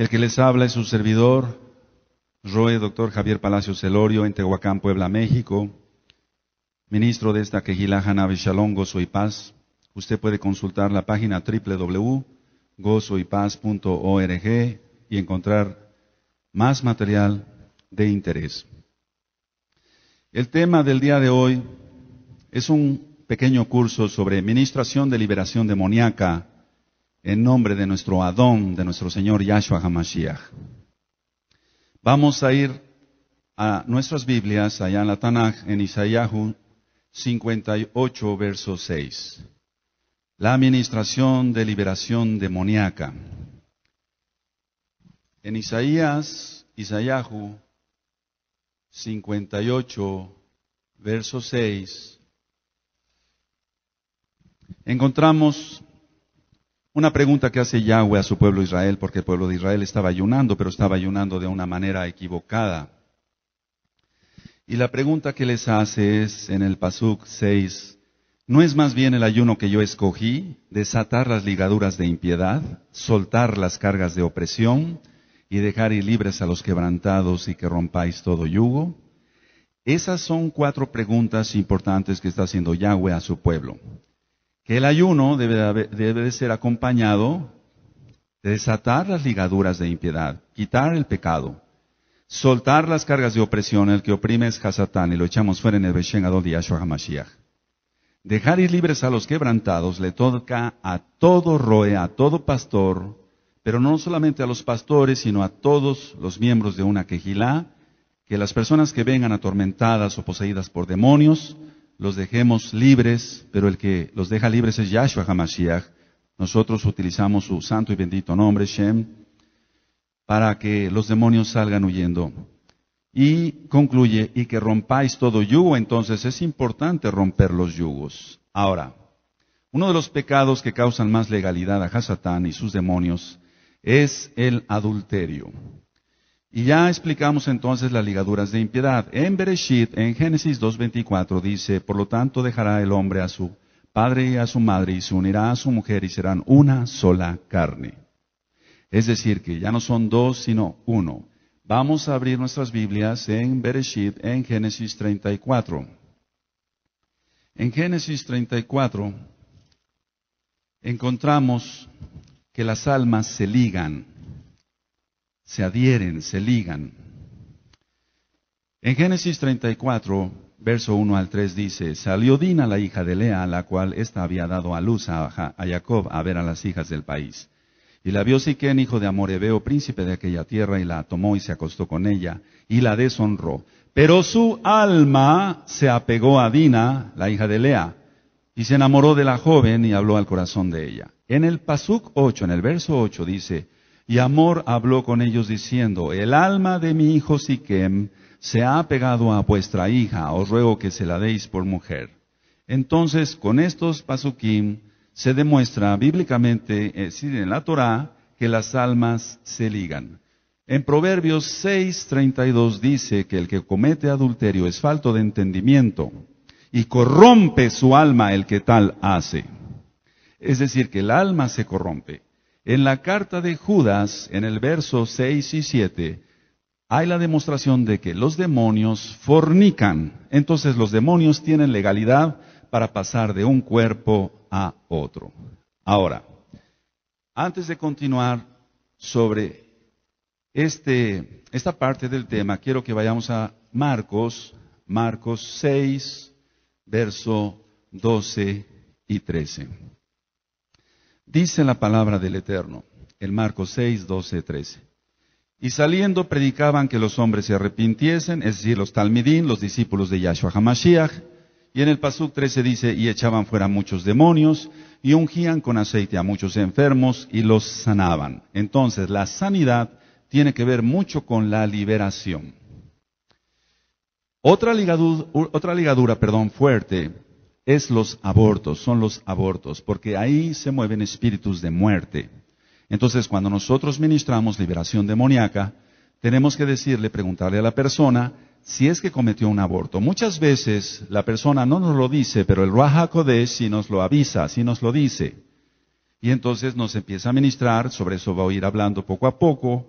El que les habla es su servidor, Roe, Dr. Javier Palacio Celorio, en Tehuacán, Puebla, México, ministro de esta Quejilajana Shalom, Gozo y Paz. Usted puede consultar la página www.gozoypaz.org y encontrar más material de interés. El tema del día de hoy es un pequeño curso sobre administración de liberación demoníaca en nombre de nuestro Adón, de nuestro Señor Yahshua HaMashiach. Vamos a ir a nuestras Biblias, allá en la Tanaj, en Isaías 58, verso 6. La administración de liberación demoníaca. En Isaías, Isaías 58, verso 6, encontramos una pregunta que hace Yahweh a su pueblo Israel, porque el pueblo de Israel estaba ayunando, pero estaba ayunando de una manera equivocada. Y la pregunta que les hace es en el Pasuk 6, ¿no es más bien el ayuno que yo escogí, desatar las ligaduras de impiedad, soltar las cargas de opresión y dejar ir libres a los quebrantados y que rompáis todo yugo? Esas son cuatro preguntas importantes que está haciendo Yahweh a su pueblo el ayuno debe, de ser acompañado de desatar las ligaduras de impiedad, quitar el pecado, soltar las cargas de opresión, el que oprime es Hasatán, y lo echamos fuera en el Beshen de HaMashiach. Dejar ir libres a los quebrantados le toca a todo roe, a todo pastor, pero no solamente a los pastores, sino a todos los miembros de una quejilá, que las personas que vengan atormentadas o poseídas por demonios, los dejemos libres, pero el que los deja libres es Yahshua Hamashiach. Nosotros utilizamos su santo y bendito nombre, Shem, para que los demonios salgan huyendo. Y concluye, y que rompáis todo yugo, entonces es importante romper los yugos. Ahora, uno de los pecados que causan más legalidad a Hasatán y sus demonios es el adulterio. Y ya explicamos entonces las ligaduras de impiedad. En Bereshit, en Génesis 2.24, dice, Por lo tanto dejará el hombre a su padre y a su madre y se unirá a su mujer y serán una sola carne. Es decir, que ya no son dos, sino uno. Vamos a abrir nuestras Biblias en Bereshit, en Génesis 34. En Génesis 34 encontramos que las almas se ligan se adhieren, se ligan. En Génesis 34, verso 1 al 3 dice, salió Dina, la hija de Lea, a la cual ésta había dado a luz a, Jacob a ver a las hijas del país. Y la vio Siquén, hijo de Amorebeo, príncipe de aquella tierra, y la tomó y se acostó con ella, y la deshonró. Pero su alma se apegó a Dina, la hija de Lea, y se enamoró de la joven y habló al corazón de ella. En el Pasuk 8, en el verso 8 dice, y Amor habló con ellos diciendo, el alma de mi hijo Siquem se ha pegado a vuestra hija, os ruego que se la deis por mujer. Entonces, con estos pasukim se demuestra bíblicamente, es eh, decir, en la Torá, que las almas se ligan. En Proverbios 6:32 dice que el que comete adulterio es falto de entendimiento y corrompe su alma el que tal hace. Es decir, que el alma se corrompe. En la carta de Judas, en el verso 6 y 7, hay la demostración de que los demonios fornican. Entonces los demonios tienen legalidad para pasar de un cuerpo a otro. Ahora, antes de continuar sobre este, esta parte del tema, quiero que vayamos a Marcos, Marcos 6, verso 12 y 13. Dice la palabra del Eterno, el Marcos 6, 12, 13. Y saliendo predicaban que los hombres se arrepintiesen, es decir, los Talmidín, los discípulos de Yahshua Hamashiach. Y en el Pasuk 13 dice, y echaban fuera muchos demonios, y ungían con aceite a muchos enfermos, y los sanaban. Entonces, la sanidad tiene que ver mucho con la liberación. Otra ligadura, ligadura perdón, fuerte es los abortos, son los abortos, porque ahí se mueven espíritus de muerte. Entonces, cuando nosotros ministramos liberación demoníaca, tenemos que decirle, preguntarle a la persona si es que cometió un aborto. Muchas veces la persona no nos lo dice, pero el Ruach HaKodesh sí nos lo avisa, sí nos lo dice. Y entonces nos empieza a ministrar, sobre eso va a ir hablando poco a poco.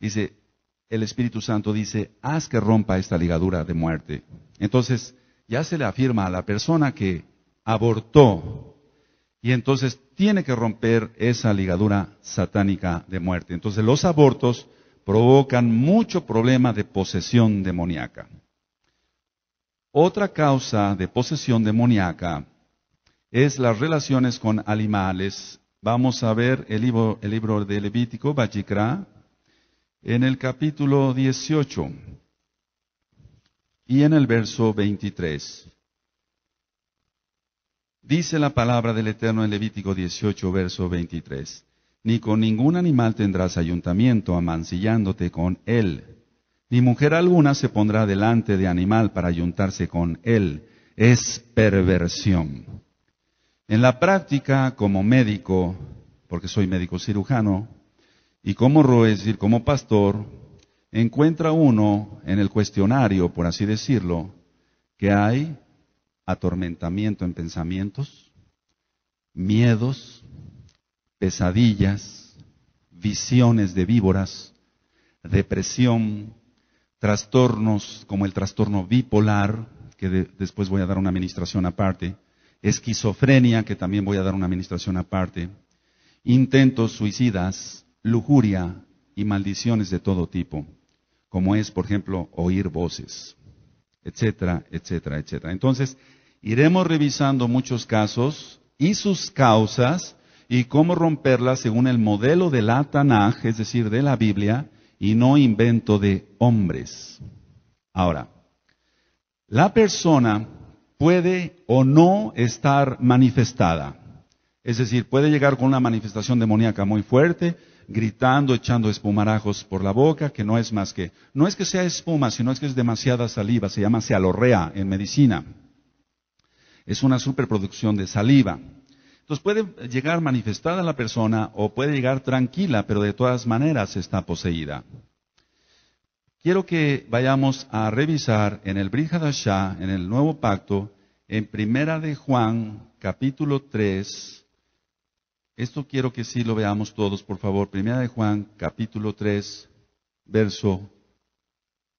Dice, el Espíritu Santo dice, haz que rompa esta ligadura de muerte. Entonces, ya se le afirma a la persona que abortó y entonces tiene que romper esa ligadura satánica de muerte. Entonces los abortos provocan mucho problema de posesión demoníaca. Otra causa de posesión demoníaca es las relaciones con animales. Vamos a ver el libro, el libro de Levítico, Bajikra, en el capítulo 18 y en el verso 23. Dice la palabra del Eterno en Levítico 18, verso 23. Ni con ningún animal tendrás ayuntamiento amancillándote con él. Ni mujer alguna se pondrá delante de animal para ayuntarse con él. Es perversión. En la práctica, como médico, porque soy médico cirujano, y como roe, es decir, como pastor, encuentra uno en el cuestionario, por así decirlo, que hay atormentamiento en pensamientos, miedos, pesadillas, visiones de víboras, depresión, trastornos como el trastorno bipolar, que después voy a dar una administración aparte, esquizofrenia, que también voy a dar una administración aparte, intentos suicidas, lujuria y maldiciones de todo tipo como es, por ejemplo, oír voces, etcétera, etcétera, etcétera. Entonces, iremos revisando muchos casos y sus causas y cómo romperlas según el modelo del la es decir, de la Biblia, y no invento de hombres. Ahora, la persona puede o no estar manifestada. Es decir, puede llegar con una manifestación demoníaca muy fuerte, gritando, echando espumarajos por la boca, que no es más que, no es que sea espuma, sino es que es demasiada saliva, se llama cialorrea en medicina. Es una superproducción de saliva. Entonces puede llegar manifestada la persona o puede llegar tranquila, pero de todas maneras está poseída. Quiero que vayamos a revisar en el Brihadashá, en el Nuevo Pacto, en Primera de Juan, capítulo 3, esto quiero que sí lo veamos todos, por favor. Primera de Juan, capítulo 3, verso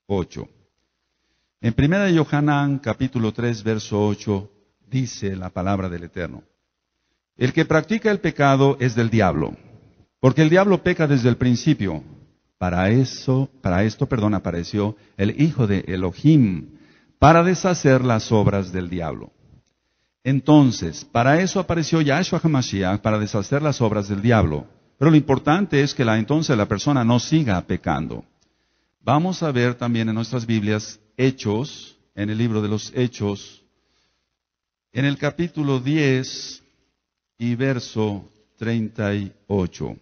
8. En Primera de Johanán, capítulo 3, verso 8, dice la palabra del Eterno. El que practica el pecado es del diablo, porque el diablo peca desde el principio. Para eso, para esto, perdón, apareció el hijo de Elohim, para deshacer las obras del diablo. Entonces, para eso apareció Yahshua HaMashiach, para deshacer las obras del diablo. Pero lo importante es que la, entonces la persona no siga pecando. Vamos a ver también en nuestras Biblias Hechos, en el libro de los Hechos, en el capítulo 10 y verso 38.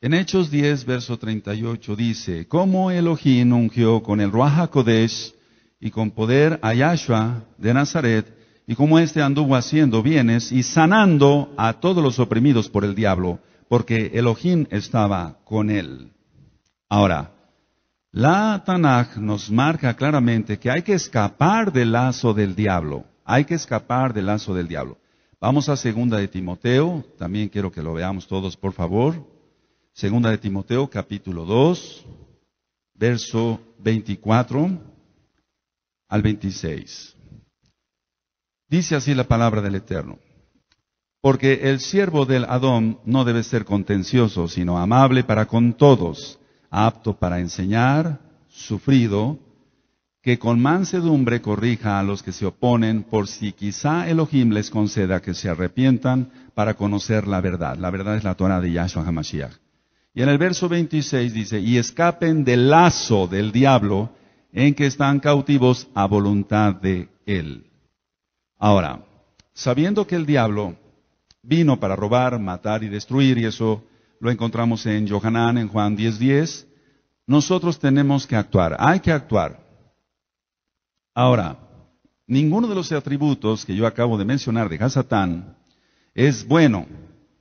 En Hechos 10, verso 38 dice, ¿Cómo Elohim ungió con el Ruach y con poder a Yahshua de Nazaret, y como éste anduvo haciendo bienes y sanando a todos los oprimidos por el diablo, porque Elohim estaba con él. Ahora, la Tanaj nos marca claramente que hay que escapar del lazo del diablo. Hay que escapar del lazo del diablo. Vamos a segunda de Timoteo, también quiero que lo veamos todos, por favor. Segunda de Timoteo, capítulo 2, verso 24 al 26. Dice así la palabra del Eterno. Porque el siervo del Adón no debe ser contencioso, sino amable para con todos, apto para enseñar, sufrido, que con mansedumbre corrija a los que se oponen, por si quizá Elohim les conceda que se arrepientan para conocer la verdad. La verdad es la Torah de Yahshua HaMashiach. Y en el verso 26 dice, y escapen del lazo del diablo, en que están cautivos a voluntad de Él. Ahora, sabiendo que el diablo vino para robar, matar y destruir, y eso lo encontramos en Johanán, en Juan 10:10, nosotros tenemos que actuar, hay que actuar. Ahora, ninguno de los atributos que yo acabo de mencionar de Hasatán es bueno,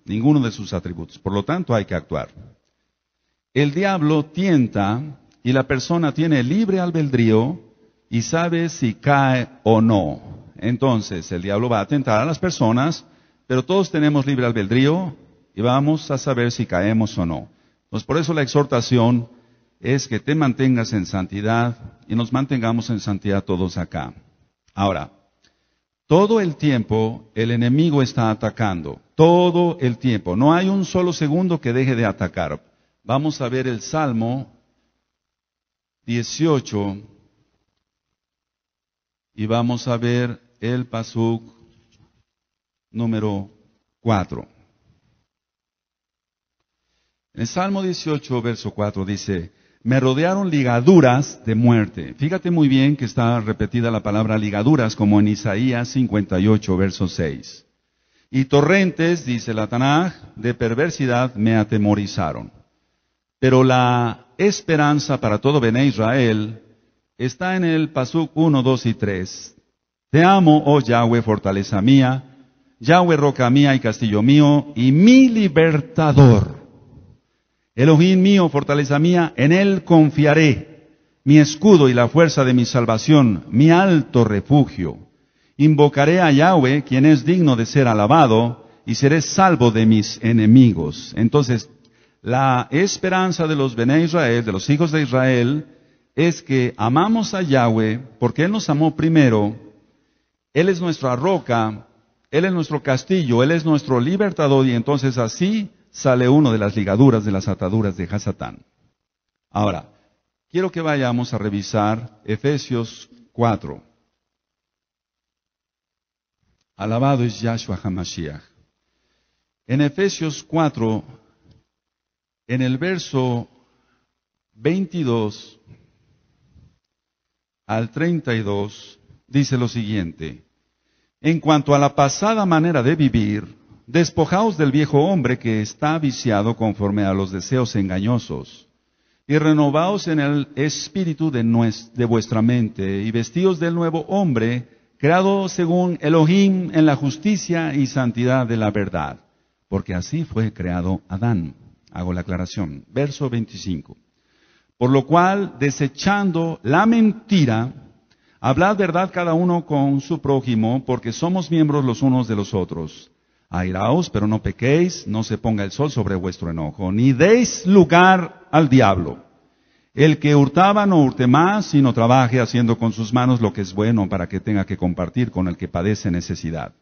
ninguno de sus atributos, por lo tanto hay que actuar. El diablo tienta y la persona tiene libre albedrío y sabe si cae o no. Entonces, el diablo va a atentar a las personas, pero todos tenemos libre albedrío y vamos a saber si caemos o no. Entonces, por eso la exhortación es que te mantengas en santidad y nos mantengamos en santidad todos acá. Ahora, todo el tiempo el enemigo está atacando, todo el tiempo. No hay un solo segundo que deje de atacar. Vamos a ver el Salmo 18 y vamos a ver el pasuk número 4. En el Salmo 18, verso 4 dice, me rodearon ligaduras de muerte. Fíjate muy bien que está repetida la palabra ligaduras como en Isaías 58, verso 6. Y torrentes, dice la Tanaj, de perversidad me atemorizaron. Pero la esperanza para todo Bené Israel está en el Pasuk 1, 2 y 3. Te amo, oh Yahweh, fortaleza mía, Yahweh, roca mía y castillo mío, y mi libertador. Elohim mío, fortaleza mía, en él confiaré, mi escudo y la fuerza de mi salvación, mi alto refugio. Invocaré a Yahweh, quien es digno de ser alabado, y seré salvo de mis enemigos. Entonces la esperanza de los Bene Israel, de los hijos de Israel, es que amamos a Yahweh porque Él nos amó primero, Él es nuestra roca, Él es nuestro castillo, Él es nuestro libertador y entonces así sale uno de las ligaduras, de las ataduras de Hasatán. Ahora, quiero que vayamos a revisar Efesios 4. Alabado es Yahshua Hamashiach. En Efesios 4, en el verso 22 al 32 dice lo siguiente, en cuanto a la pasada manera de vivir, despojaos del viejo hombre que está viciado conforme a los deseos engañosos, y renovaos en el espíritu de, vuestra mente, y vestíos del nuevo hombre, creado según Elohim en la justicia y santidad de la verdad, porque así fue creado Adán Hago la aclaración. Verso 25. Por lo cual, desechando la mentira, hablad verdad cada uno con su prójimo, porque somos miembros los unos de los otros. Airaos, pero no pequéis, no se ponga el sol sobre vuestro enojo, ni deis lugar al diablo. El que hurtaba no hurte más, sino trabaje haciendo con sus manos lo que es bueno para que tenga que compartir con el que padece necesidad.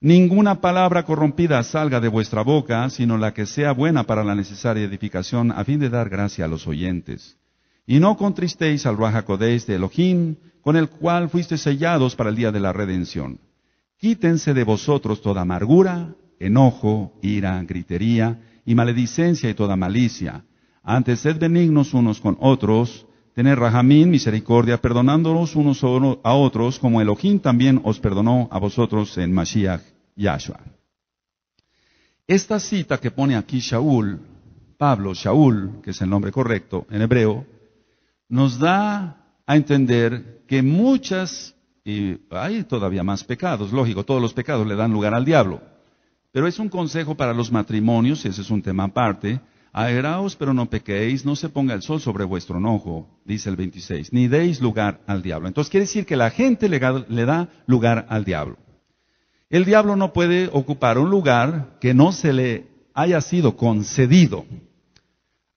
Ninguna palabra corrompida salga de vuestra boca, sino la que sea buena para la necesaria edificación, a fin de dar gracia a los oyentes. Y no contristéis al Ruajacodés de este Elohim, con el cual fuisteis sellados para el día de la redención. Quítense de vosotros toda amargura, enojo, ira, gritería, y maledicencia y toda malicia. Antes sed benignos unos con otros, Tener rajamín, misericordia, perdonándonos unos a otros, como Elohim también os perdonó a vosotros en Mashiach Yahshua. Esta cita que pone aquí Shaul, Pablo, Shaul, que es el nombre correcto en hebreo, nos da a entender que muchas, y hay todavía más pecados, lógico, todos los pecados le dan lugar al diablo, pero es un consejo para los matrimonios, y ese es un tema aparte, Aeraos, pero no pequéis, no se ponga el sol sobre vuestro enojo, dice el 26, ni deis lugar al diablo. Entonces quiere decir que la gente le, da lugar al diablo. El diablo no puede ocupar un lugar que no se le haya sido concedido.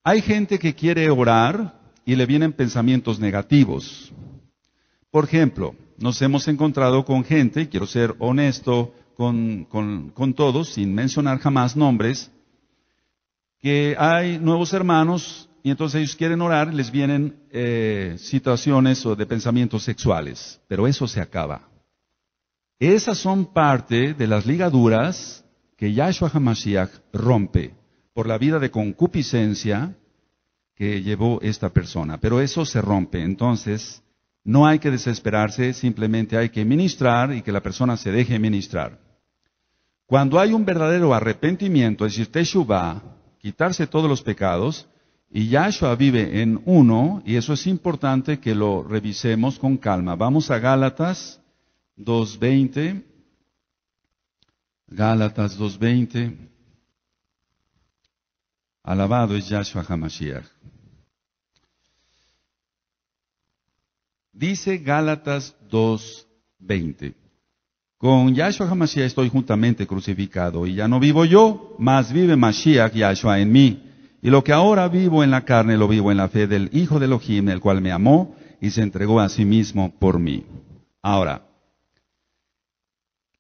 Hay gente que quiere orar y le vienen pensamientos negativos. Por ejemplo, nos hemos encontrado con gente, quiero ser honesto con todos, sin mencionar jamás nombres, que hay nuevos hermanos y entonces ellos quieren orar, les vienen eh, situaciones o de pensamientos sexuales, pero eso se acaba. Esas son parte de las ligaduras que Yahshua HaMashiach rompe por la vida de concupiscencia que llevó esta persona. Pero eso se rompe. Entonces, no hay que desesperarse, simplemente hay que ministrar y que la persona se deje ministrar. Cuando hay un verdadero arrepentimiento, es decir, Teshuvah, quitarse todos los pecados, y Yahshua vive en uno, y eso es importante que lo revisemos con calma. Vamos a Gálatas 2.20. Gálatas 2.20. Alabado es Yahshua Hamashiach. Dice Gálatas 2.20. Con Yahshua HaMashiach estoy juntamente crucificado y ya no vivo yo, mas vive Mashiach Yahshua en mí. Y lo que ahora vivo en la carne lo vivo en la fe del Hijo de Elohim, el cual me amó y se entregó a sí mismo por mí. Ahora,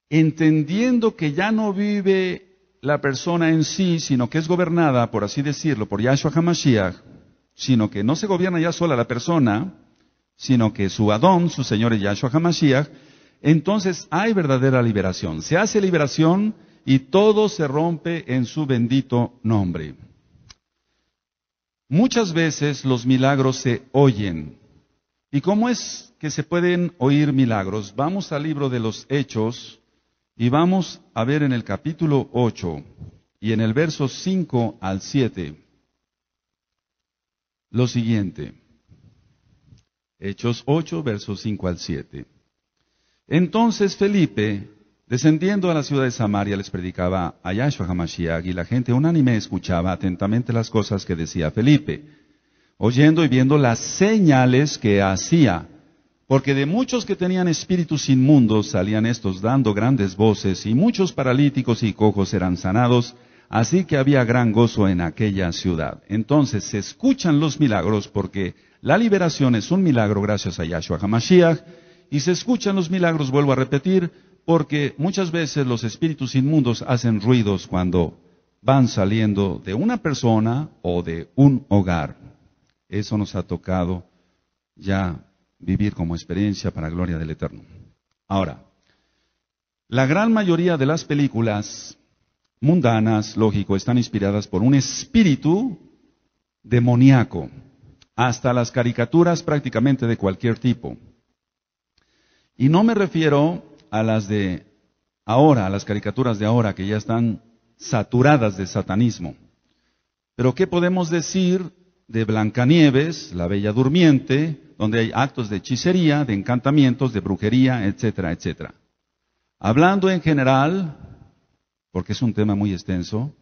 entendiendo que ya no vive la persona en sí, sino que es gobernada, por así decirlo, por Yahshua HaMashiach, sino que no se gobierna ya sola la persona, sino que su Adón, su Señor es Yahshua HaMashiach, entonces hay verdadera liberación. Se hace liberación y todo se rompe en su bendito nombre. Muchas veces los milagros se oyen. ¿Y cómo es que se pueden oír milagros? Vamos al libro de los Hechos y vamos a ver en el capítulo 8 y en el verso 5 al 7 lo siguiente. Hechos 8, versos 5 al 7. Entonces Felipe, descendiendo a la ciudad de Samaria, les predicaba a Yahshua Hamashiach y la gente unánime escuchaba atentamente las cosas que decía Felipe, oyendo y viendo las señales que hacía. Porque de muchos que tenían espíritus inmundos salían estos dando grandes voces, y muchos paralíticos y cojos eran sanados, así que había gran gozo en aquella ciudad. Entonces se escuchan los milagros porque la liberación es un milagro gracias a Yahshua Hamashiach, y se escuchan los milagros, vuelvo a repetir, porque muchas veces los espíritus inmundos hacen ruidos cuando van saliendo de una persona o de un hogar. Eso nos ha tocado ya vivir como experiencia para gloria del Eterno. Ahora, la gran mayoría de las películas mundanas, lógico, están inspiradas por un espíritu demoníaco, hasta las caricaturas prácticamente de cualquier tipo. Y no me refiero a las de ahora, a las caricaturas de ahora, que ya están saturadas de satanismo. Pero ¿qué podemos decir de Blancanieves, la Bella Durmiente, donde hay actos de hechicería, de encantamientos, de brujería, etcétera, etcétera? Hablando en general, porque es un tema muy extenso,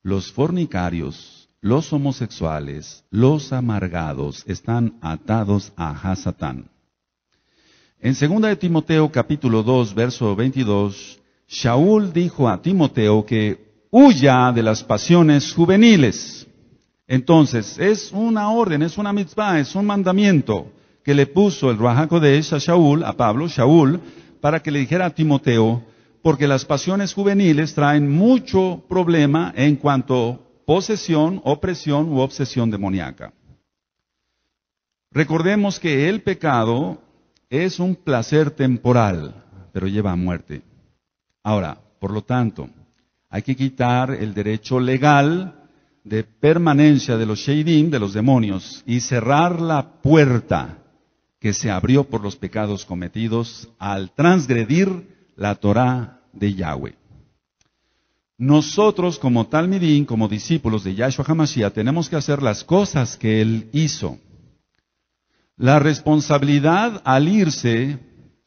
los fornicarios, los homosexuales, los amargados están atados a Hasatán. En 2 de Timoteo capítulo 2, verso 22, Shaul dijo a Timoteo que huya de las pasiones juveniles. Entonces, es una orden, es una mitzvah, es un mandamiento que le puso el Rahakodesh a Shaul, a Pablo, Shaul, para que le dijera a Timoteo, porque las pasiones juveniles traen mucho problema en cuanto posesión, opresión u obsesión demoníaca. Recordemos que el pecado es un placer temporal, pero lleva a muerte. Ahora, por lo tanto, hay que quitar el derecho legal de permanencia de los Sheidim, de los demonios, y cerrar la puerta que se abrió por los pecados cometidos al transgredir la Torah de Yahweh. Nosotros como Talmidin, como discípulos de Yahshua Hamashiach, tenemos que hacer las cosas que él hizo. La responsabilidad al irse,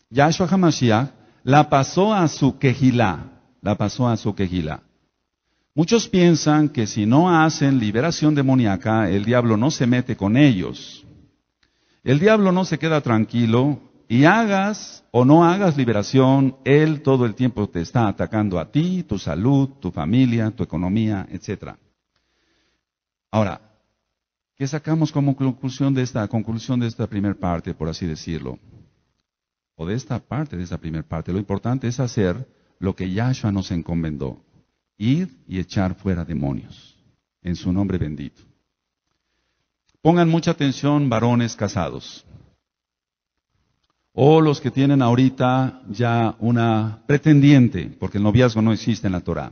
Yahshua HaMashiach, la pasó a su quejilá, la pasó a su Muchos piensan que si no hacen liberación demoníaca, el diablo no se mete con ellos. El diablo no se queda tranquilo y hagas o no hagas liberación, él todo el tiempo te está atacando a ti, tu salud, tu familia, tu economía, etc. Ahora, ¿Qué sacamos como conclusión de esta conclusión de esta primera parte, por así decirlo? O de esta parte, de esta primera parte. Lo importante es hacer lo que Yahshua nos encomendó. Ir y echar fuera demonios. En su nombre bendito. Pongan mucha atención, varones casados. O los que tienen ahorita ya una pretendiente, porque el noviazgo no existe en la Torah.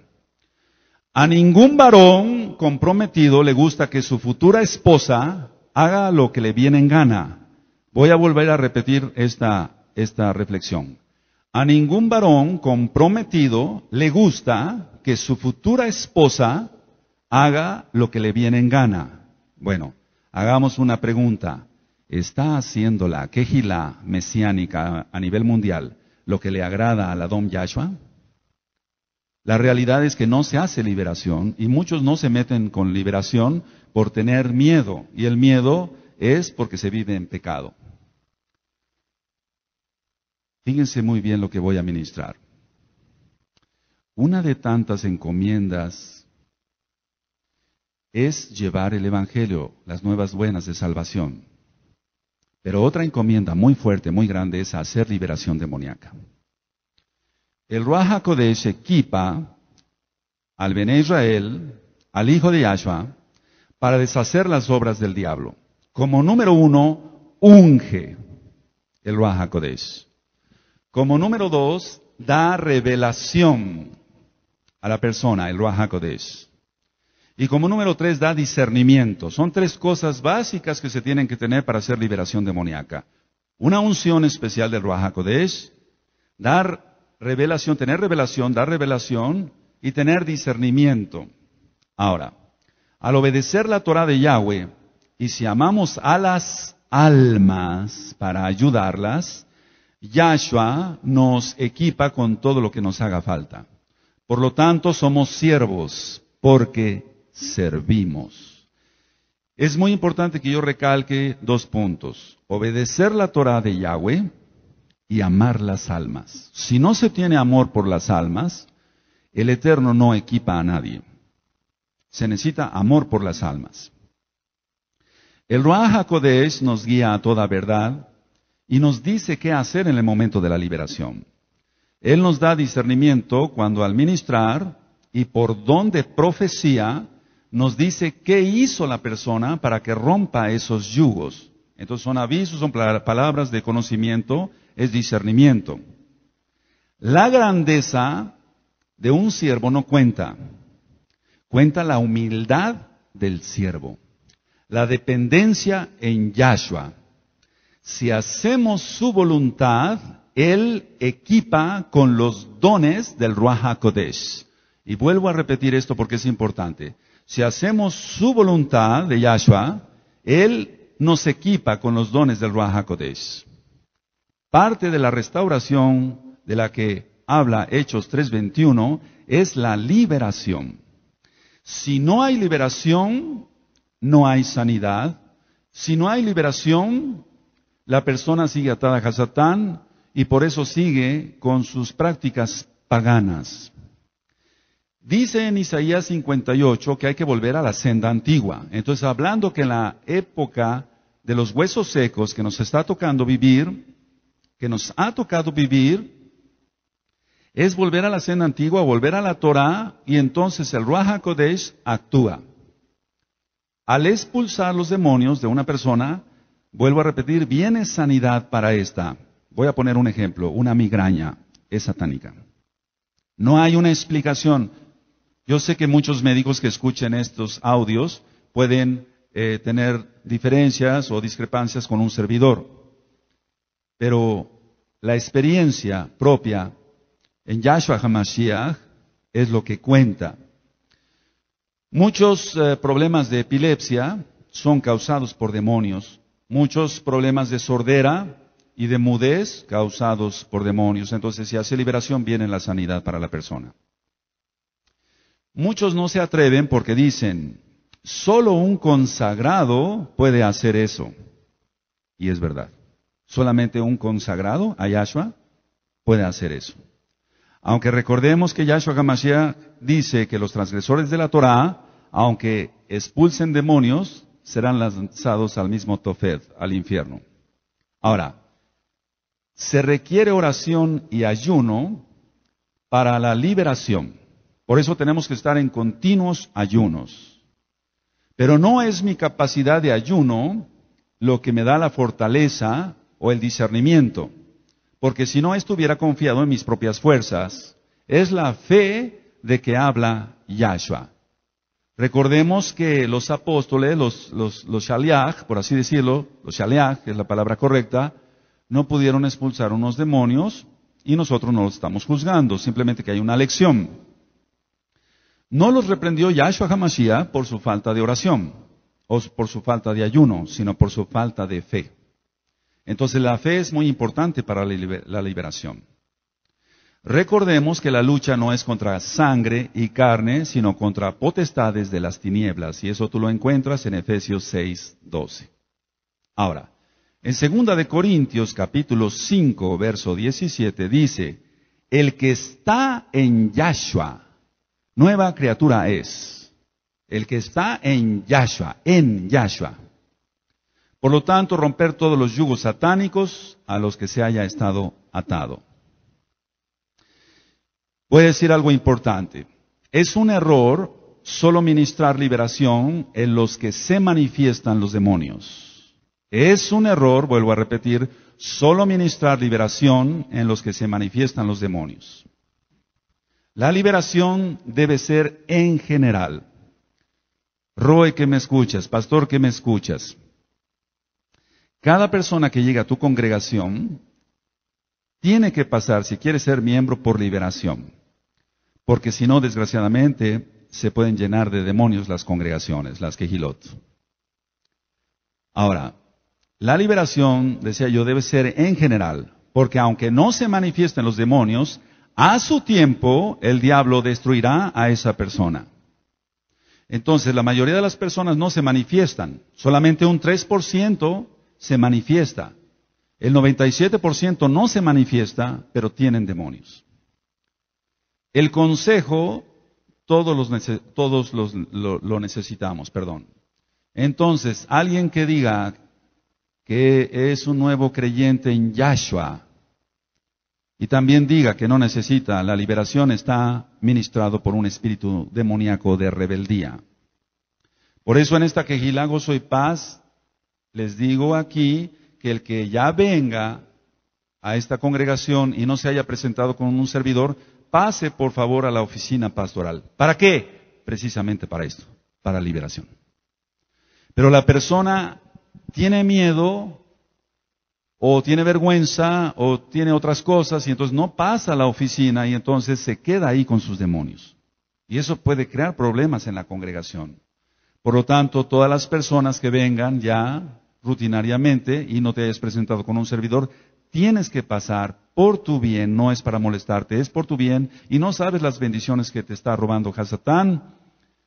A ningún varón comprometido le gusta que su futura esposa haga lo que le viene en gana. Voy a volver a repetir esta, esta reflexión. A ningún varón comprometido le gusta que su futura esposa haga lo que le viene en gana. Bueno, hagamos una pregunta. ¿Está haciendo la quejila mesiánica a nivel mundial lo que le agrada a la Dom Yeshua? La realidad es que no se hace liberación y muchos no se meten con liberación por tener miedo y el miedo es porque se vive en pecado. Fíjense muy bien lo que voy a ministrar. Una de tantas encomiendas es llevar el Evangelio, las nuevas buenas de salvación. Pero otra encomienda muy fuerte, muy grande, es hacer liberación demoníaca el Ruach HaKodesh equipa al Bene Israel, al hijo de Yahshua, para deshacer las obras del diablo. Como número uno, unge el Ruach HaKodesh. Como número dos, da revelación a la persona, el Ruach HaKodesh. Y como número tres, da discernimiento. Son tres cosas básicas que se tienen que tener para hacer liberación demoníaca. Una unción especial del Ruach HaKodesh, dar revelación, tener revelación, dar revelación y tener discernimiento. Ahora, al obedecer la Torah de Yahweh, y si amamos a las almas para ayudarlas, Yahshua nos equipa con todo lo que nos haga falta. Por lo tanto, somos siervos porque servimos. Es muy importante que yo recalque dos puntos. Obedecer la Torah de Yahweh y amar las almas. Si no se tiene amor por las almas, el Eterno no equipa a nadie. Se necesita amor por las almas. El Ruach HaKodesh nos guía a toda verdad y nos dice qué hacer en el momento de la liberación. Él nos da discernimiento cuando al ministrar y por donde profecía nos dice qué hizo la persona para que rompa esos yugos. Entonces son avisos, son palabras de conocimiento es discernimiento. La grandeza de un siervo no cuenta, cuenta la humildad del siervo, la dependencia en Yahshua. Si hacemos su voluntad, Él equipa con los dones del Ruach HaKodesh. Y vuelvo a repetir esto porque es importante. Si hacemos su voluntad de Yahshua, Él nos equipa con los dones del Ruach HaKodesh. Parte de la restauración de la que habla Hechos 3:21 es la liberación. Si no hay liberación, no hay sanidad. Si no hay liberación, la persona sigue atada a Satán y por eso sigue con sus prácticas paganas. Dice en Isaías 58 que hay que volver a la senda antigua. Entonces, hablando que en la época de los huesos secos que nos está tocando vivir, que nos ha tocado vivir es volver a la cena antigua, volver a la Torá, y entonces el Ruach HaKodesh actúa. Al expulsar los demonios de una persona, vuelvo a repetir, viene sanidad para esta. Voy a poner un ejemplo, una migraña es satánica. No hay una explicación. Yo sé que muchos médicos que escuchen estos audios pueden eh, tener diferencias o discrepancias con un servidor. Pero la experiencia propia en Yahshua HaMashiach es lo que cuenta. Muchos eh, problemas de epilepsia son causados por demonios. Muchos problemas de sordera y de mudez causados por demonios. Entonces, si hace liberación, viene la sanidad para la persona. Muchos no se atreven porque dicen, solo un consagrado puede hacer eso. Y es verdad. Solamente un consagrado a Yahshua puede hacer eso. Aunque recordemos que Yahshua Gamashia dice que los transgresores de la Torá, aunque expulsen demonios, serán lanzados al mismo Tofet, al infierno. Ahora, se requiere oración y ayuno para la liberación. Por eso tenemos que estar en continuos ayunos. Pero no es mi capacidad de ayuno lo que me da la fortaleza o el discernimiento. Porque si no estuviera confiado en mis propias fuerzas, es la fe de que habla Yahshua. Recordemos que los apóstoles, los, shaliach, por así decirlo, los shaliach, que es la palabra correcta, no pudieron expulsar unos demonios y nosotros no los estamos juzgando, simplemente que hay una lección. No los reprendió Yahshua Hamashiach por su falta de oración o por su falta de ayuno, sino por su falta de fe. Entonces la fe es muy importante para la liberación. Recordemos que la lucha no es contra sangre y carne, sino contra potestades de las tinieblas, y eso tú lo encuentras en Efesios 6, 12. Ahora, en 2 de Corintios capítulo 5, verso 17 dice, el que está en Yahshua, nueva criatura es. El que está en Yahshua, en Yahshua. Por lo tanto, romper todos los yugos satánicos a los que se haya estado atado. Voy a decir algo importante. Es un error solo ministrar liberación en los que se manifiestan los demonios. Es un error, vuelvo a repetir, solo ministrar liberación en los que se manifiestan los demonios. La liberación debe ser en general. Roe que me escuchas, pastor que me escuchas. Cada persona que llega a tu congregación tiene que pasar, si quiere ser miembro, por liberación. Porque si no, desgraciadamente, se pueden llenar de demonios las congregaciones, las quejilot. Ahora, la liberación, decía yo, debe ser en general, porque aunque no se manifiesten los demonios, a su tiempo el diablo destruirá a esa persona. Entonces, la mayoría de las personas no se manifiestan, solamente un 3% se manifiesta. El 97% no se manifiesta, pero tienen demonios. El consejo, todos, los, todos los, lo, necesitamos, perdón. Entonces, alguien que diga que es un nuevo creyente en Yahshua y también diga que no necesita la liberación está ministrado por un espíritu demoníaco de rebeldía. Por eso en esta quejilago Soy paz les digo aquí que el que ya venga a esta congregación y no se haya presentado con un servidor, pase por favor a la oficina pastoral. ¿Para qué? Precisamente para esto, para liberación. Pero la persona tiene miedo o tiene vergüenza o tiene otras cosas y entonces no pasa a la oficina y entonces se queda ahí con sus demonios. Y eso puede crear problemas en la congregación. Por lo tanto, todas las personas que vengan ya rutinariamente y no te hayas presentado con un servidor, tienes que pasar por tu bien, no es para molestarte, es por tu bien y no sabes las bendiciones que te está robando Hasatán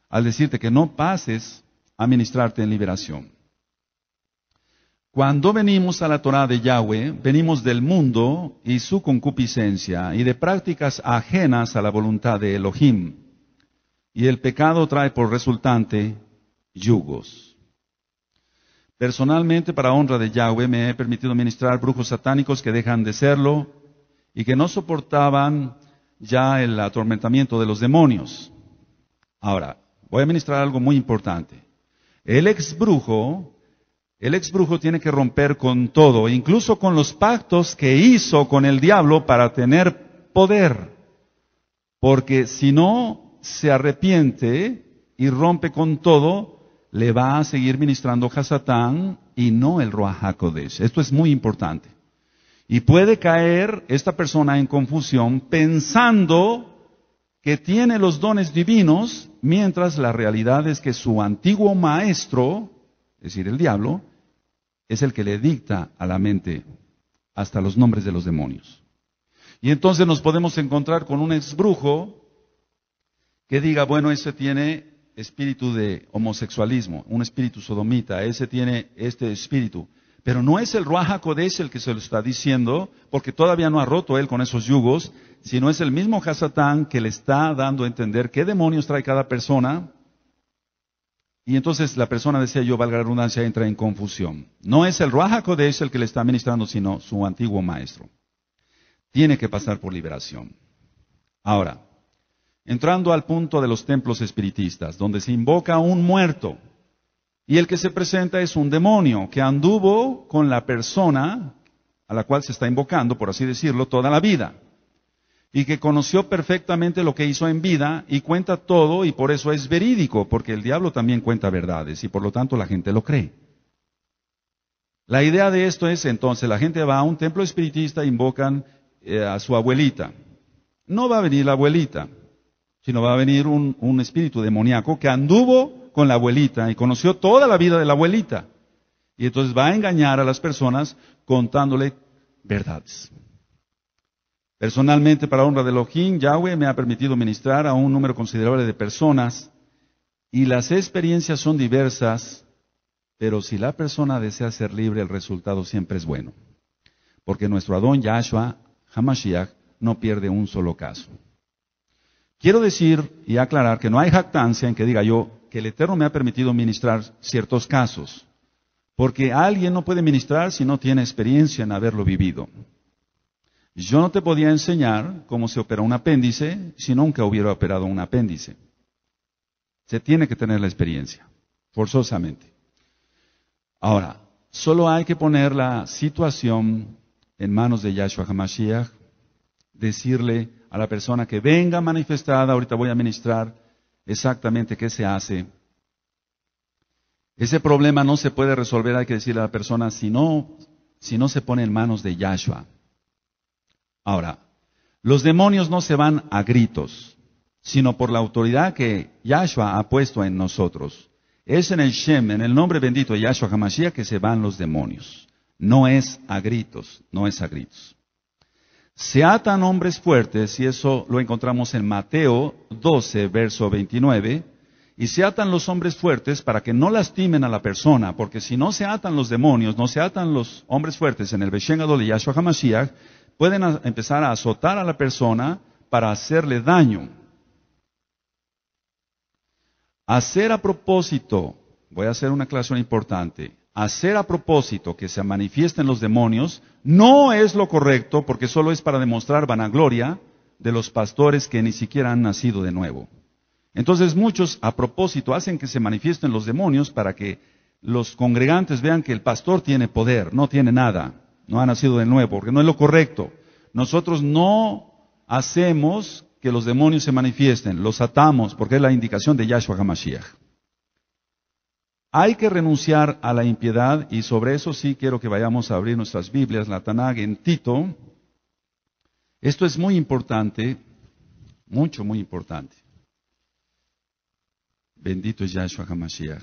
al decirte que no pases a ministrarte en liberación. Cuando venimos a la Torah de Yahweh, venimos del mundo y su concupiscencia y de prácticas ajenas a la voluntad de Elohim. Y el pecado trae por resultante yugos. Personalmente, para honra de Yahweh, me he permitido ministrar brujos satánicos que dejan de serlo y que no soportaban ya el atormentamiento de los demonios. Ahora, voy a ministrar algo muy importante. El ex brujo, el ex brujo tiene que romper con todo, incluso con los pactos que hizo con el diablo para tener poder. Porque si no se arrepiente y rompe con todo, le va a seguir ministrando Hasatán y no el Ruach HaKodesh. Esto es muy importante. Y puede caer esta persona en confusión pensando que tiene los dones divinos, mientras la realidad es que su antiguo maestro, es decir, el diablo, es el que le dicta a la mente hasta los nombres de los demonios. Y entonces nos podemos encontrar con un exbrujo que diga, bueno, ese tiene espíritu de homosexualismo, un espíritu sodomita, ese tiene este espíritu. Pero no es el Ruaja Kodesh el que se lo está diciendo, porque todavía no ha roto él con esos yugos, sino es el mismo Hasatán que le está dando a entender qué demonios trae cada persona. Y entonces la persona, decía yo, valga la redundancia, entra en confusión. No es el Ruaja Kodesh el que le está ministrando, sino su antiguo maestro. Tiene que pasar por liberación. Ahora, entrando al punto de los templos espiritistas, donde se invoca a un muerto. Y el que se presenta es un demonio que anduvo con la persona a la cual se está invocando, por así decirlo, toda la vida. Y que conoció perfectamente lo que hizo en vida y cuenta todo y por eso es verídico, porque el diablo también cuenta verdades y por lo tanto la gente lo cree. La idea de esto es entonces, la gente va a un templo espiritista, e invocan eh, a su abuelita. No va a venir la abuelita, sino va a venir un, espíritu demoníaco que anduvo con la abuelita y conoció toda la vida de la abuelita. Y entonces va a engañar a las personas contándole verdades. Personalmente, para honra de Elohim, Yahweh me ha permitido ministrar a un número considerable de personas y las experiencias son diversas, pero si la persona desea ser libre, el resultado siempre es bueno. Porque nuestro Adón Yahshua Hamashiach no pierde un solo caso. Quiero decir y aclarar que no hay jactancia en que diga yo que el Eterno me ha permitido ministrar ciertos casos, porque alguien no puede ministrar si no tiene experiencia en haberlo vivido. Yo no te podía enseñar cómo se opera un apéndice si nunca hubiera operado un apéndice. Se tiene que tener la experiencia, forzosamente. Ahora, solo hay que poner la situación en manos de Yahshua Hamashiach, decirle, a la persona que venga manifestada, ahorita voy a ministrar exactamente qué se hace. Ese problema no se puede resolver, hay que decirle a la persona, si no, si no se pone en manos de Yahshua. Ahora, los demonios no se van a gritos, sino por la autoridad que Yahshua ha puesto en nosotros. Es en el Shem, en el nombre bendito de Yahshua Hamashiach, que se van los demonios. No es a gritos, no es a gritos. Se atan hombres fuertes, y eso lo encontramos en Mateo 12, verso 29, y se atan los hombres fuertes para que no lastimen a la persona, porque si no se atan los demonios, no se atan los hombres fuertes en el Beshen de y Yahshua HaMashiach, pueden empezar a azotar a la persona para hacerle daño. Hacer a propósito, voy a hacer una aclaración importante, hacer a propósito que se manifiesten los demonios no es lo correcto porque solo es para demostrar vanagloria de los pastores que ni siquiera han nacido de nuevo. Entonces muchos a propósito hacen que se manifiesten los demonios para que los congregantes vean que el pastor tiene poder, no tiene nada, no ha nacido de nuevo, porque no es lo correcto. Nosotros no hacemos que los demonios se manifiesten, los atamos porque es la indicación de Yahshua HaMashiach. Hay que renunciar a la impiedad y sobre eso sí quiero que vayamos a abrir nuestras Biblias, la Tanag en Tito. Esto es muy importante, mucho, muy importante. Bendito es Yahshua HaMashiach.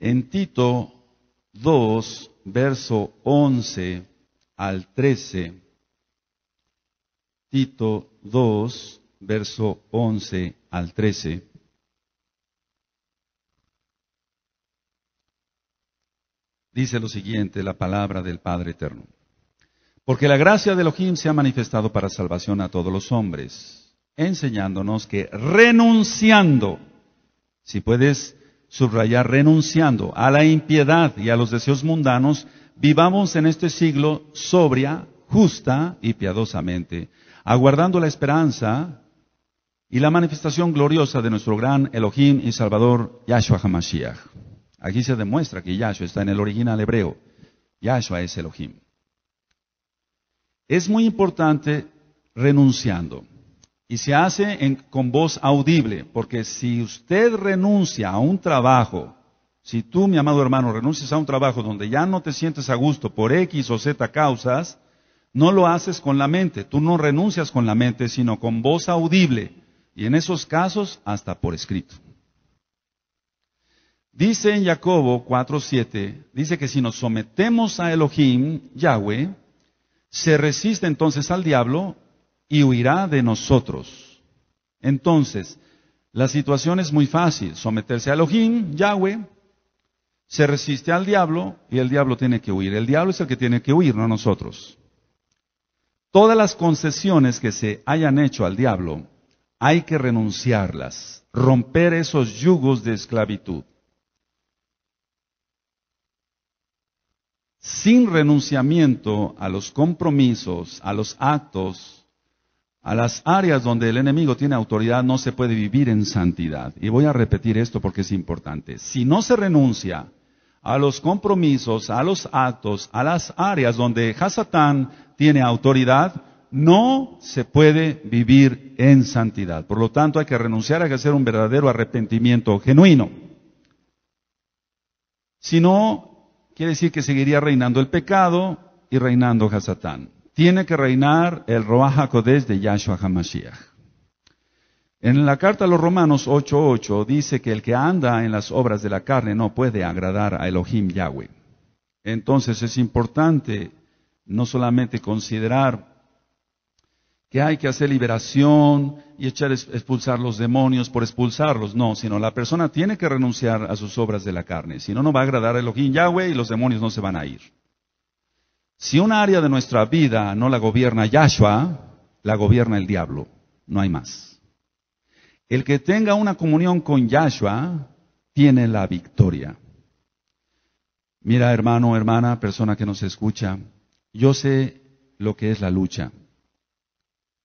En Tito 2, verso 11 al 13, Tito 2, verso 11 al 13. dice lo siguiente la palabra del Padre Eterno. Porque la gracia de Elohim se ha manifestado para salvación a todos los hombres, enseñándonos que renunciando, si puedes subrayar, renunciando a la impiedad y a los deseos mundanos, vivamos en este siglo sobria, justa y piadosamente, aguardando la esperanza y la manifestación gloriosa de nuestro gran Elohim y Salvador Yahshua HaMashiach. Aquí se demuestra que Yahshua está en el original hebreo. Yahshua es Elohim. Es muy importante renunciando. Y se hace con voz audible, porque si usted renuncia a un trabajo, si tú, mi amado hermano, renuncias a un trabajo donde ya no te sientes a gusto por X o Z causas, no lo haces con la mente, tú no renuncias con la mente, sino con voz audible, y en esos casos hasta por escrito. Dice en Jacobo 4.7, dice que si nos sometemos a Elohim, Yahweh, se resiste entonces al diablo y huirá de nosotros. Entonces, la situación es muy fácil, someterse a Elohim, Yahweh, se resiste al diablo y el diablo tiene que huir. El diablo es el que tiene que huir, no nosotros. Todas las concesiones que se hayan hecho al diablo, hay que renunciarlas, romper esos yugos de esclavitud. sin renunciamiento a los compromisos, a los actos, a las áreas donde el enemigo tiene autoridad, no se puede vivir en santidad. Y voy a repetir esto porque es importante. Si no se renuncia a los compromisos, a los actos, a las áreas donde Hasatán tiene autoridad, no se puede vivir en santidad. Por lo tanto, hay que renunciar, hay que hacer un verdadero arrepentimiento genuino. Si no, Quiere decir que seguiría reinando el pecado y reinando Hasatán. Tiene que reinar el Roah HaKodesh de Yahshua HaMashiach. En la carta a los Romanos 8:8 dice que el que anda en las obras de la carne no puede agradar a Elohim Yahweh. Entonces es importante no solamente considerar que hay que hacer liberación y echar, expulsar los demonios por expulsarlos. No, sino la persona tiene que renunciar a sus obras de la carne. Si no, no va a agradar a Elohim Yahweh y los demonios no se van a ir. Si un área de nuestra vida no la gobierna Yahshua, la gobierna el diablo. No hay más. El que tenga una comunión con Yahshua tiene la victoria. Mira, hermano, hermana, persona que nos escucha, yo sé lo que es la lucha.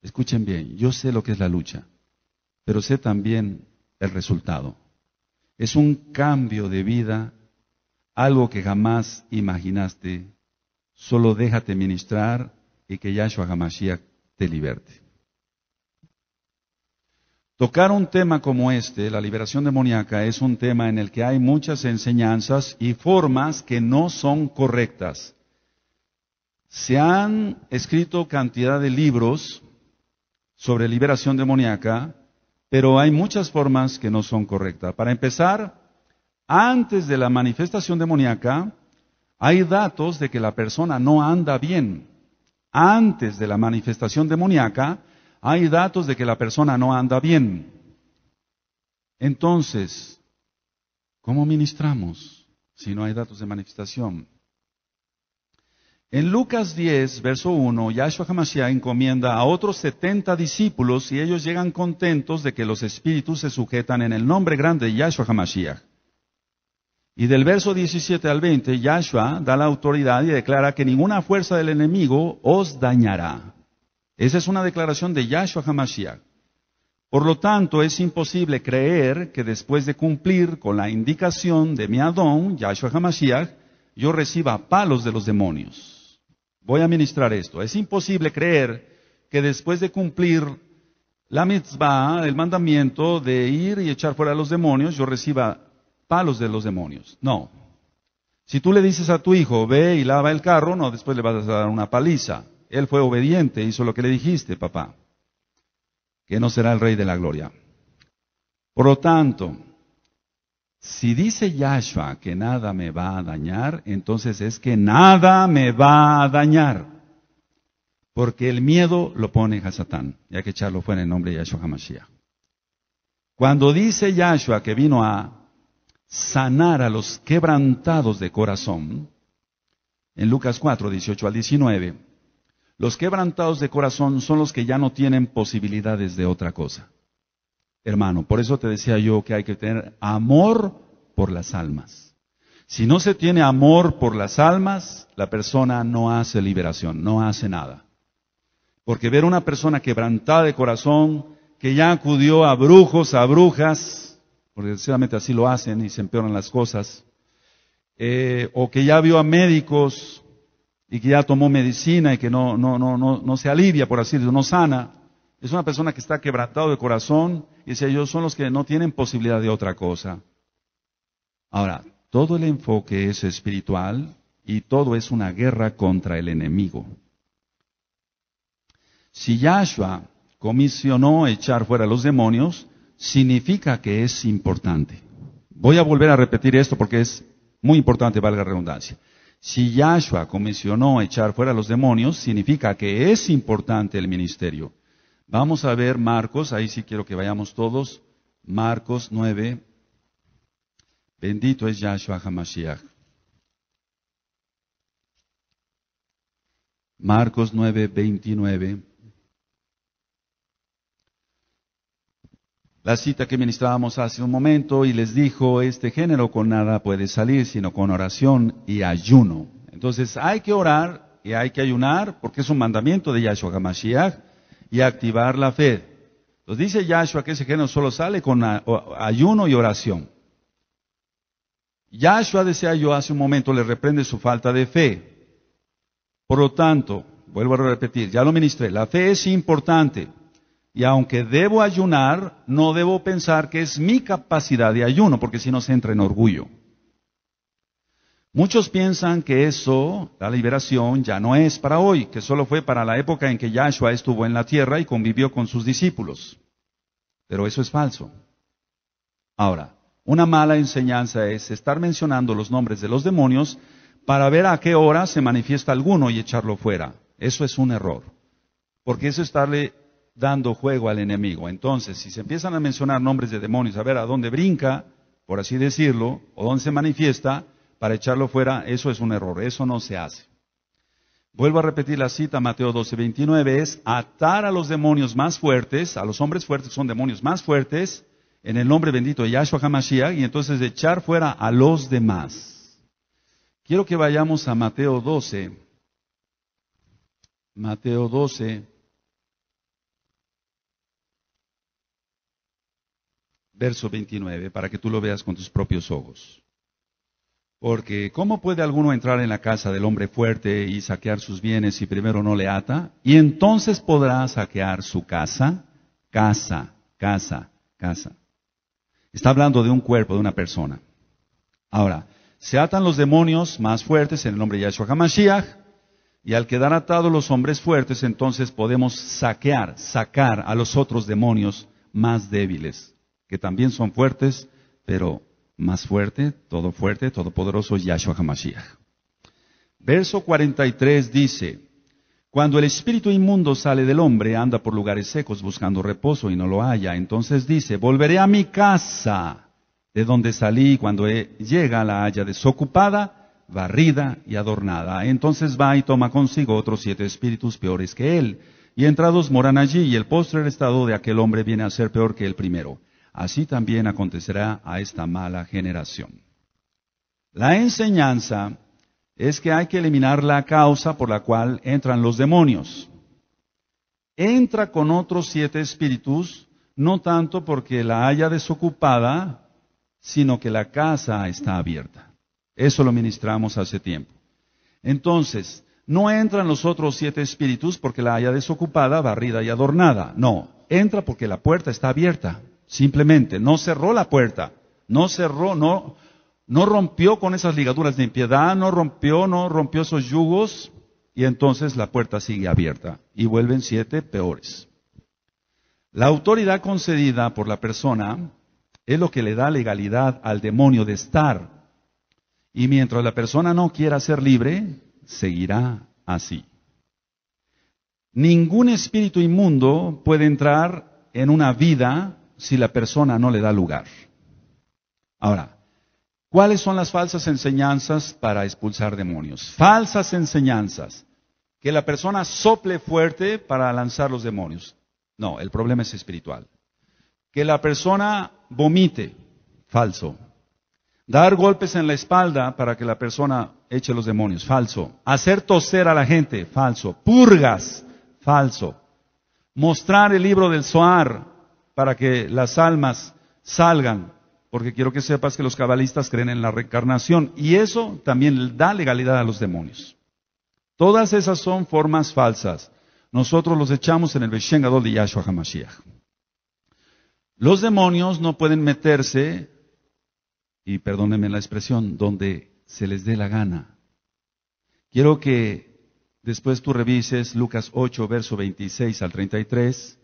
Escuchen bien, yo sé lo que es la lucha, pero sé también el resultado. Es un cambio de vida, algo que jamás imaginaste. Solo déjate ministrar y que Yahshua Hamashiach te liberte. Tocar un tema como este, la liberación demoníaca, es un tema en el que hay muchas enseñanzas y formas que no son correctas. Se han escrito cantidad de libros sobre liberación demoníaca, pero hay muchas formas que no son correctas. Para empezar, antes de la manifestación demoníaca, hay datos de que la persona no anda bien. Antes de la manifestación demoníaca, hay datos de que la persona no anda bien. Entonces, ¿cómo ministramos si no hay datos de manifestación? En Lucas 10, verso 1, Yahshua HaMashiach encomienda a otros 70 discípulos y ellos llegan contentos de que los espíritus se sujetan en el nombre grande de Yahshua HaMashiach. Y del verso 17 al 20, Yahshua da la autoridad y declara que ninguna fuerza del enemigo os dañará. Esa es una declaración de Yahshua HaMashiach. Por lo tanto, es imposible creer que después de cumplir con la indicación de mi Adón, Yahshua HaMashiach, yo reciba palos de los demonios. Voy a ministrar esto. Es imposible creer que después de cumplir la mitzvah, el mandamiento de ir y echar fuera a los demonios, yo reciba palos de los demonios. No. Si tú le dices a tu hijo, ve y lava el carro, no, después le vas a dar una paliza. Él fue obediente, hizo lo que le dijiste, papá, que no será el rey de la gloria. Por lo tanto, si dice Yahshua que nada me va a dañar, entonces es que nada me va a dañar. Porque el miedo lo pone Hasatán, ya que echarlo fuera en nombre de Yahshua Hamashiach. Cuando dice Yahshua que vino a sanar a los quebrantados de corazón, en Lucas 4, 18 al 19, los quebrantados de corazón son los que ya no tienen posibilidades de otra cosa hermano. Por eso te decía yo que hay que tener amor por las almas. Si no se tiene amor por las almas, la persona no hace liberación, no hace nada. Porque ver a una persona quebrantada de corazón, que ya acudió a brujos, a brujas, porque desgraciadamente así lo hacen y se empeoran las cosas, eh, o que ya vio a médicos y que ya tomó medicina y que no, no, no, no, no se alivia, por así decirlo, no sana, es una persona que está quebrantado de corazón y dice, ellos son los que no tienen posibilidad de otra cosa. Ahora, todo el enfoque es espiritual y todo es una guerra contra el enemigo. Si Yahshua comisionó echar fuera a los demonios, significa que es importante. Voy a volver a repetir esto porque es muy importante, valga la redundancia. Si Yahshua comisionó echar fuera a los demonios, significa que es importante el ministerio. Vamos a ver Marcos, ahí sí quiero que vayamos todos. Marcos 9. Bendito es Yahshua HaMashiach. Marcos 9, 29. La cita que ministrábamos hace un momento y les dijo, este género con nada puede salir, sino con oración y ayuno. Entonces hay que orar y hay que ayunar porque es un mandamiento de Yahshua HaMashiach y activar la fe. Nos dice Yahshua que ese género solo sale con ayuno y oración. Yahshua, decía yo hace un momento, le reprende su falta de fe. Por lo tanto, vuelvo a repetir, ya lo ministré, la fe es importante. Y aunque debo ayunar, no debo pensar que es mi capacidad de ayuno, porque si no se entra en orgullo. Muchos piensan que eso, la liberación, ya no es para hoy, que solo fue para la época en que Yahshua estuvo en la tierra y convivió con sus discípulos. Pero eso es falso. Ahora, una mala enseñanza es estar mencionando los nombres de los demonios para ver a qué hora se manifiesta alguno y echarlo fuera. Eso es un error, porque eso es estarle dando juego al enemigo. Entonces, si se empiezan a mencionar nombres de demonios, a ver a dónde brinca, por así decirlo, o dónde se manifiesta, para echarlo fuera, eso es un error, eso no se hace. Vuelvo a repetir la cita, Mateo 12, 29, es atar a los demonios más fuertes, a los hombres fuertes son demonios más fuertes, en el nombre bendito de Yahshua HaMashiach, y entonces echar fuera a los demás. Quiero que vayamos a Mateo 12. Mateo 12, verso 29, para que tú lo veas con tus propios ojos. Porque ¿cómo puede alguno entrar en la casa del hombre fuerte y saquear sus bienes si primero no le ata? Y entonces podrá saquear su casa, casa, casa, casa. Está hablando de un cuerpo, de una persona. Ahora, se atan los demonios más fuertes en el nombre de Yahshua HaMashiach, y al quedar atados los hombres fuertes, entonces podemos saquear, sacar a los otros demonios más débiles, que también son fuertes, pero más fuerte, todo fuerte, todopoderoso, Yahshua HaMashiach. Verso 43 dice, cuando el espíritu inmundo sale del hombre, anda por lugares secos buscando reposo y no lo halla. Entonces dice, volveré a mi casa, de donde salí cuando llega la haya desocupada, barrida y adornada. Entonces va y toma consigo otros siete espíritus peores que él, y entrados moran allí, y el postre estado de aquel hombre viene a ser peor que el primero así también acontecerá a esta mala generación. La enseñanza es que hay que eliminar la causa por la cual entran los demonios. Entra con otros siete espíritus, no tanto porque la haya desocupada, sino que la casa está abierta. Eso lo ministramos hace tiempo. Entonces, no entran los otros siete espíritus porque la haya desocupada, barrida y adornada. No, entra porque la puerta está abierta. Simplemente, no cerró la puerta, no cerró, no, rompió con esas ligaduras de impiedad, no rompió, no rompió esos yugos, y entonces la puerta sigue abierta y vuelven siete peores. La autoridad concedida por la persona es lo que le da legalidad al demonio de estar. Y mientras la persona no quiera ser libre, seguirá así. Ningún espíritu inmundo puede entrar en una vida si la persona no le da lugar. Ahora, ¿cuáles son las falsas enseñanzas para expulsar demonios? Falsas enseñanzas. Que la persona sople fuerte para lanzar los demonios. No, el problema es espiritual. Que la persona vomite. Falso. Dar golpes en la espalda para que la persona eche los demonios. Falso. Hacer toser a la gente. Falso. Purgas. Falso. Mostrar el libro del Soar para que las almas salgan, porque quiero que sepas que los cabalistas creen en la reencarnación y eso también da legalidad a los demonios. Todas esas son formas falsas. Nosotros los echamos en el Beshengadol de Yahshua HaMashiach. Los demonios no pueden meterse, y perdónenme la expresión, donde se les dé la gana. Quiero que después tú revises Lucas 8, verso 26 al 33,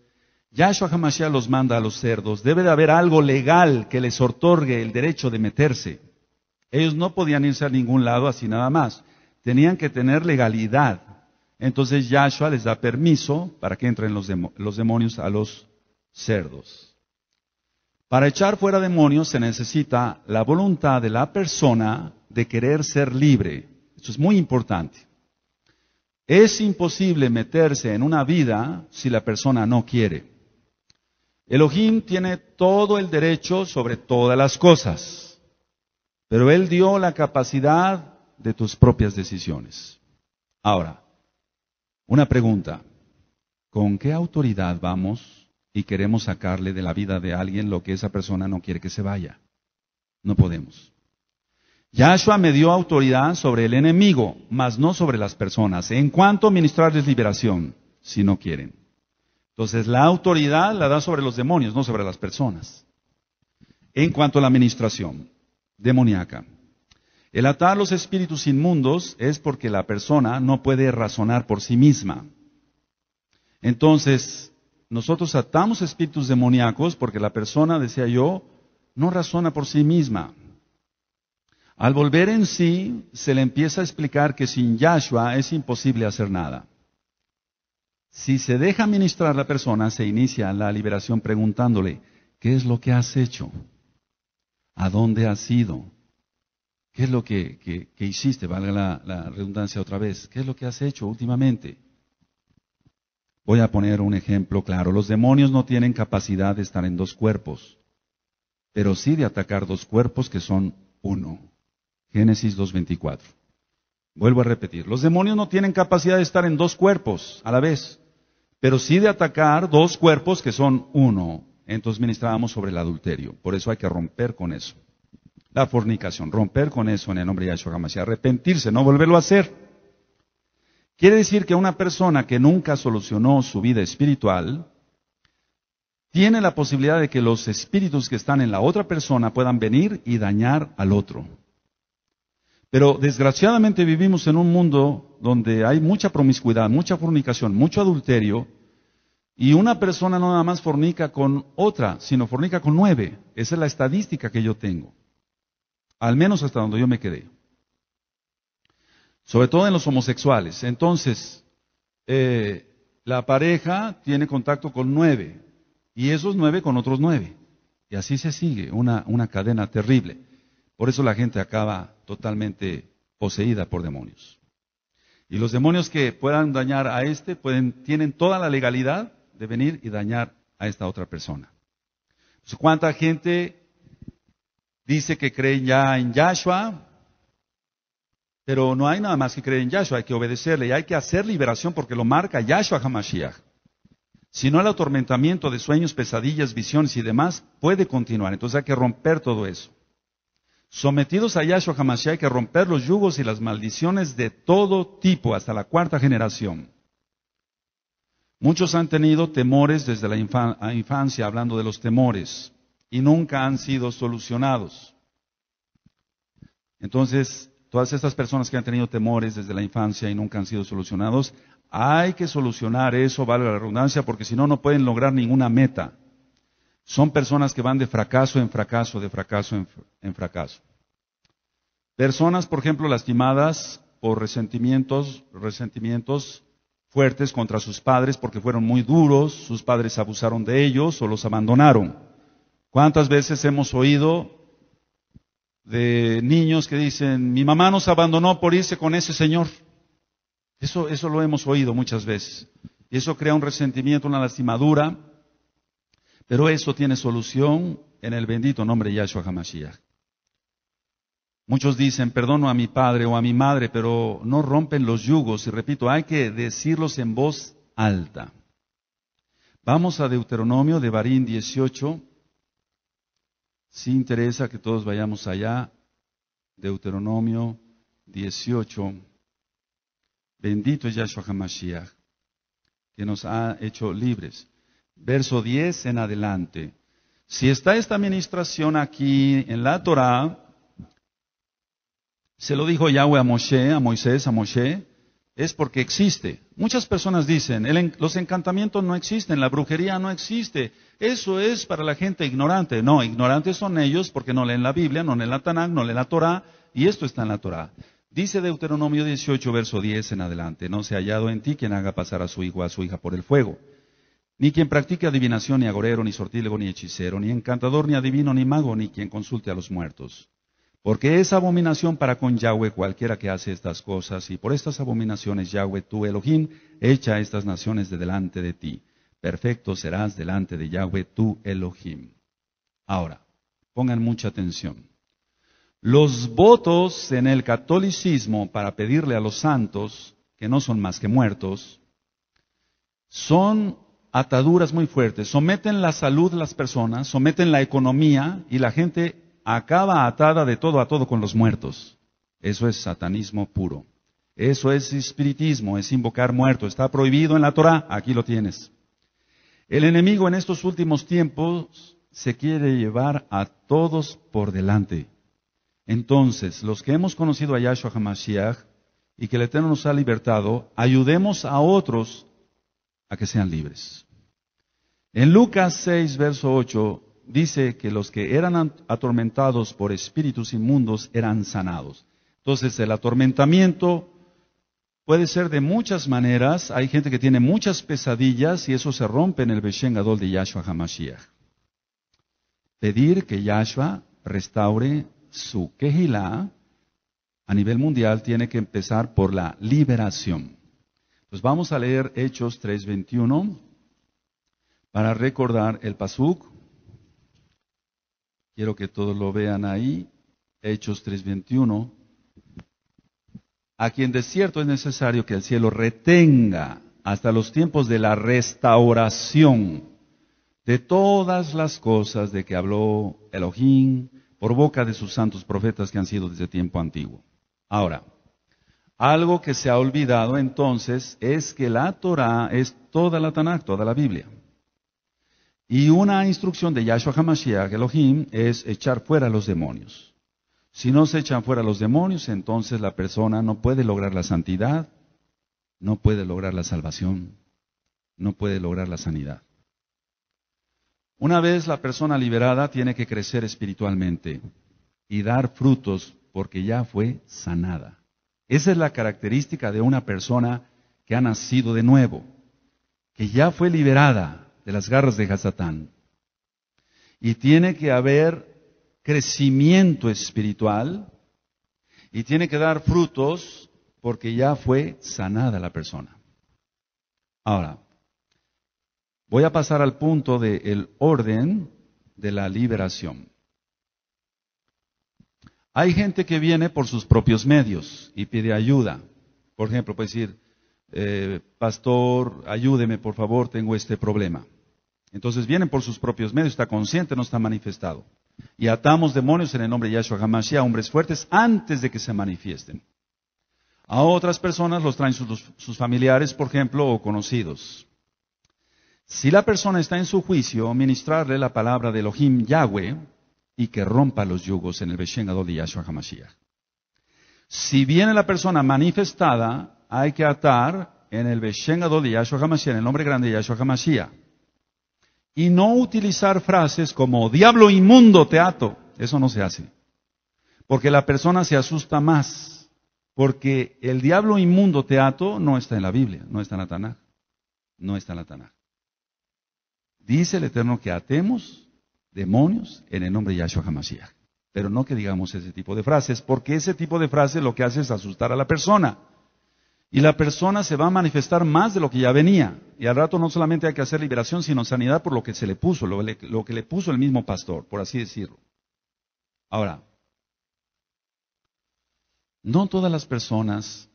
Yahshua Hamashiach los manda a los cerdos. Debe de haber algo legal que les otorgue el derecho de meterse. Ellos no podían irse a ningún lado así nada más. Tenían que tener legalidad. Entonces Yahshua les da permiso para que entren los, los demonios a los cerdos. Para echar fuera demonios se necesita la voluntad de la persona de querer ser libre. Esto es muy importante. Es imposible meterse en una vida si la persona no quiere. Elohim tiene todo el derecho sobre todas las cosas, pero Él dio la capacidad de tus propias decisiones. Ahora, una pregunta. ¿Con qué autoridad vamos y queremos sacarle de la vida de alguien lo que esa persona no quiere que se vaya? No podemos. Yahshua me dio autoridad sobre el enemigo, mas no sobre las personas, en cuanto ministrarles liberación, si no quieren. Entonces, la autoridad la da sobre los demonios, no sobre las personas. En cuanto a la administración demoníaca, el atar los espíritus inmundos es porque la persona no puede razonar por sí misma. Entonces, nosotros atamos espíritus demoníacos porque la persona, decía yo, no razona por sí misma. Al volver en sí, se le empieza a explicar que sin Yahshua es imposible hacer nada. Si se deja ministrar la persona, se inicia la liberación preguntándole, ¿qué es lo que has hecho? ¿A dónde has ido? ¿Qué es lo que, hiciste? Valga la, la redundancia otra vez. ¿Qué es lo que has hecho últimamente? Voy a poner un ejemplo claro. Los demonios no tienen capacidad de estar en dos cuerpos, pero sí de atacar dos cuerpos que son uno. Génesis 2.24. Vuelvo a repetir. Los demonios no tienen capacidad de estar en dos cuerpos a la vez, pero sí de atacar dos cuerpos que son uno. Entonces ministrábamos sobre el adulterio. Por eso hay que romper con eso. La fornicación, romper con eso en el nombre de Yahshua y arrepentirse, no volverlo a hacer. Quiere decir que una persona que nunca solucionó su vida espiritual tiene la posibilidad de que los espíritus que están en la otra persona puedan venir y dañar al otro. Pero desgraciadamente vivimos en un mundo donde hay mucha promiscuidad, mucha fornicación, mucho adulterio, y una persona no nada más fornica con otra, sino fornica con nueve. Esa es la estadística que yo tengo. Al menos hasta donde yo me quedé. Sobre todo en los homosexuales. Entonces, eh, la pareja tiene contacto con nueve. Y esos nueve con otros nueve. Y así se sigue, una, una cadena terrible. Por eso la gente acaba totalmente poseída por demonios. Y los demonios que puedan dañar a este pueden, tienen toda la legalidad de venir y dañar a esta otra persona. Pues, ¿Cuánta gente dice que creen ya en Yahshua? Pero no hay nada más que creer en Yahshua, hay que obedecerle y hay que hacer liberación porque lo marca Yahshua Hamashiach. Si no, el atormentamiento de sueños, pesadillas, visiones y demás puede continuar. Entonces hay que romper todo eso sometidos a Yahshua Hamashiach, hay que romper los yugos y las maldiciones de todo tipo hasta la cuarta generación. Muchos han tenido temores desde la infancia, hablando de los temores, y nunca han sido solucionados. Entonces, todas estas personas que han tenido temores desde la infancia y nunca han sido solucionados, hay que solucionar eso, vale la redundancia, porque si no, no pueden lograr ninguna meta. Son personas que van de fracaso en fracaso, de fracaso en, fracaso. Personas, por ejemplo, lastimadas por resentimientos, resentimientos fuertes contra sus padres porque fueron muy duros, sus padres abusaron de ellos o los abandonaron. ¿Cuántas veces hemos oído de niños que dicen, mi mamá nos abandonó por irse con ese señor? Eso, eso lo hemos oído muchas veces. Y eso crea un resentimiento, una lastimadura, pero eso tiene solución en el bendito nombre de Yahshua HaMashiach. Muchos dicen, perdono a mi padre o a mi madre, pero no rompen los yugos. Y repito, hay que decirlos en voz alta. Vamos a Deuteronomio de Barín 18. Si interesa que todos vayamos allá. Deuteronomio 18. Bendito es Yahshua HaMashiach, que nos ha hecho libres verso 10 en adelante. Si está esta administración aquí en la Torá, se lo dijo Yahweh a Moshe, a Moisés, a Moshe, es porque existe. Muchas personas dicen, los encantamientos no existen, la brujería no existe. Eso es para la gente ignorante. No, ignorantes son ellos porque no leen la Biblia, no leen la Tanakh, no leen la Torá, y esto está en la Torah Dice Deuteronomio 18, verso 10 en adelante, no se ha hallado en ti quien haga pasar a su hijo o a su hija por el fuego ni quien practique adivinación, ni agorero, ni sortílego, ni hechicero, ni encantador, ni adivino, ni mago, ni quien consulte a los muertos. Porque es abominación para con Yahweh cualquiera que hace estas cosas, y por estas abominaciones Yahweh tu Elohim echa estas naciones de delante de ti. Perfecto serás delante de Yahweh tu Elohim. Ahora, pongan mucha atención. Los votos en el catolicismo para pedirle a los santos, que no son más que muertos, son ataduras muy fuertes, someten la salud las personas, someten la economía y la gente acaba atada de todo a todo con los muertos. Eso es satanismo puro. Eso es espiritismo, es invocar muertos. Está prohibido en la Torah, aquí lo tienes. El enemigo en estos últimos tiempos se quiere llevar a todos por delante. Entonces, los que hemos conocido a Yahshua HaMashiach y que el Eterno nos ha libertado, ayudemos a otros que sean libres. En Lucas 6, verso 8, dice que los que eran atormentados por espíritus inmundos eran sanados. Entonces el atormentamiento puede ser de muchas maneras. Hay gente que tiene muchas pesadillas y eso se rompe en el Beshen de Yahshua Hamashiach. Pedir que Yahshua restaure su quejilá a nivel mundial tiene que empezar por la liberación. Pues vamos a leer Hechos 3:21 para recordar el pasuk. Quiero que todos lo vean ahí. Hechos 3:21. A quien de cierto es necesario que el cielo retenga hasta los tiempos de la restauración de todas las cosas de que habló Elohim por boca de sus santos profetas que han sido desde tiempo antiguo. Ahora, algo que se ha olvidado entonces es que la Torah es toda la Tanakh, toda la Biblia. Y una instrucción de Yahshua HaMashiach Elohim es echar fuera los demonios. Si no se echan fuera los demonios, entonces la persona no puede lograr la santidad, no puede lograr la salvación, no puede lograr la sanidad. Una vez la persona liberada tiene que crecer espiritualmente y dar frutos porque ya fue sanada. Esa es la característica de una persona que ha nacido de nuevo, que ya fue liberada de las garras de Hasatán. Y tiene que haber crecimiento espiritual y tiene que dar frutos porque ya fue sanada la persona. Ahora, voy a pasar al punto del orden de la liberación. Hay gente que viene por sus propios medios y pide ayuda. Por ejemplo, puede decir, eh, pastor, ayúdeme, por favor, tengo este problema. Entonces vienen por sus propios medios, está consciente, no está manifestado. Y atamos demonios en el nombre de Yahshua a hombres fuertes, antes de que se manifiesten. A otras personas los traen sus, sus, familiares, por ejemplo, o conocidos. Si la persona está en su juicio, ministrarle la palabra de Elohim Yahweh, y que rompa los yugos en el Beshengado de Yahshua HaMashiach. Si viene la persona manifestada, hay que atar en el beshengado de Yahshua HaMashiach, en el nombre grande de Yahshua HaMashiach. Y no utilizar frases como, diablo inmundo te ato. Eso no se hace. Porque la persona se asusta más. Porque el diablo inmundo te ato no está en la Biblia, no está en la No está en la Dice el Eterno que atemos demonios en el nombre de Yahshua HaMashiach. Pero no que digamos ese tipo de frases, porque ese tipo de frases lo que hace es asustar a la persona. Y la persona se va a manifestar más de lo que ya venía. Y al rato no solamente hay que hacer liberación, sino sanidad por lo que se le puso, lo, que le puso el mismo pastor, por así decirlo. Ahora, no todas las personas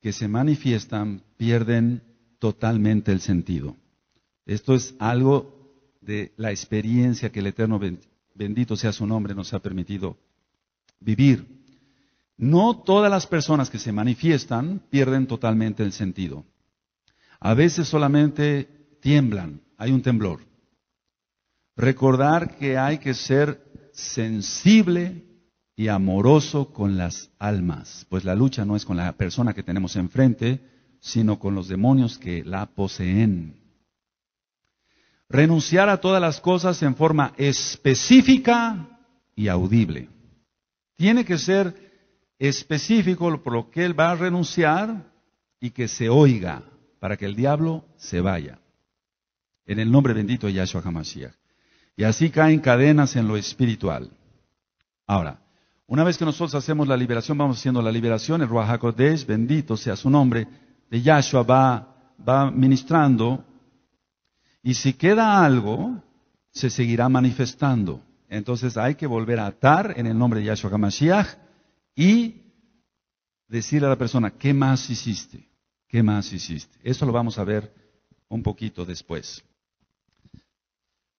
que se manifiestan pierden totalmente el sentido. Esto es algo de la experiencia que el Eterno, bendito sea su nombre, nos ha permitido vivir. No todas las personas que se manifiestan pierden totalmente el sentido. A veces solamente tiemblan, hay un temblor. Recordar que hay que ser sensible y amoroso con las almas, pues la lucha no es con la persona que tenemos enfrente, sino con los demonios que la poseen renunciar a todas las cosas en forma específica y audible. Tiene que ser específico por lo que él va a renunciar y que se oiga para que el diablo se vaya. En el nombre bendito de Yahshua HaMashiach. Y así caen cadenas en lo espiritual. Ahora, una vez que nosotros hacemos la liberación, vamos haciendo la liberación, el Ruach HaKodesh, bendito sea su nombre, de Yahshua va, va ministrando y si queda algo, se seguirá manifestando. Entonces hay que volver a atar en el nombre de Yahshua HaMashiach y decirle a la persona, ¿qué más hiciste? ¿Qué más hiciste? Eso lo vamos a ver un poquito después.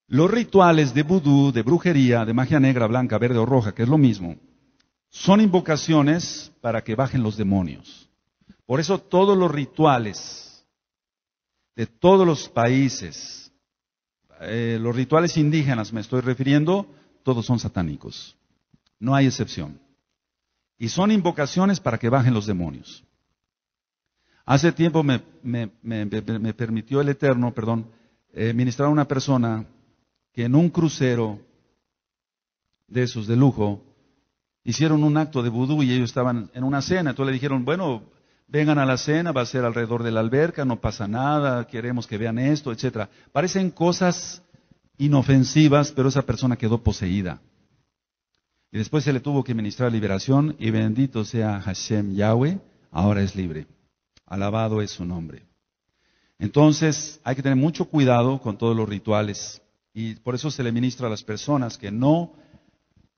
Los rituales de vudú, de brujería, de magia negra, blanca, verde o roja, que es lo mismo, son invocaciones para que bajen los demonios. Por eso todos los rituales de todos los países, eh, los rituales indígenas me estoy refiriendo, todos son satánicos. No hay excepción. Y son invocaciones para que bajen los demonios. Hace tiempo me, permitió el Eterno, perdón, eh, ministrar a una persona que en un crucero de esos de lujo hicieron un acto de vudú y ellos estaban en una cena. Entonces le dijeron, bueno, vengan a la cena, va a ser alrededor de la alberca, no pasa nada, queremos que vean esto, etc. Parecen cosas inofensivas, pero esa persona quedó poseída. Y después se le tuvo que ministrar liberación y bendito sea Hashem Yahweh, ahora es libre. Alabado es su nombre. Entonces hay que tener mucho cuidado con todos los rituales y por eso se le ministra a las personas que no,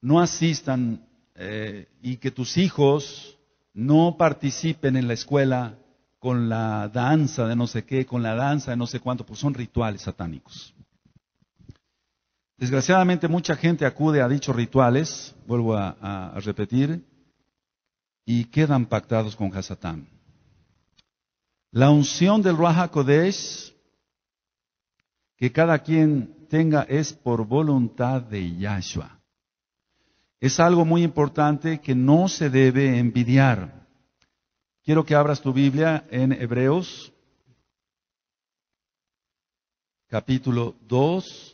no asistan eh, y que tus hijos no participen en la escuela con la danza de no sé qué, con la danza de no sé cuánto, pues son rituales satánicos. Desgraciadamente mucha gente acude a dichos rituales, vuelvo a, repetir, y quedan pactados con Hasatán. La unción del Raja Kodesh que cada quien tenga es por voluntad de Yahshua es algo muy importante que no se debe envidiar. Quiero que abras tu Biblia en Hebreos capítulo 2.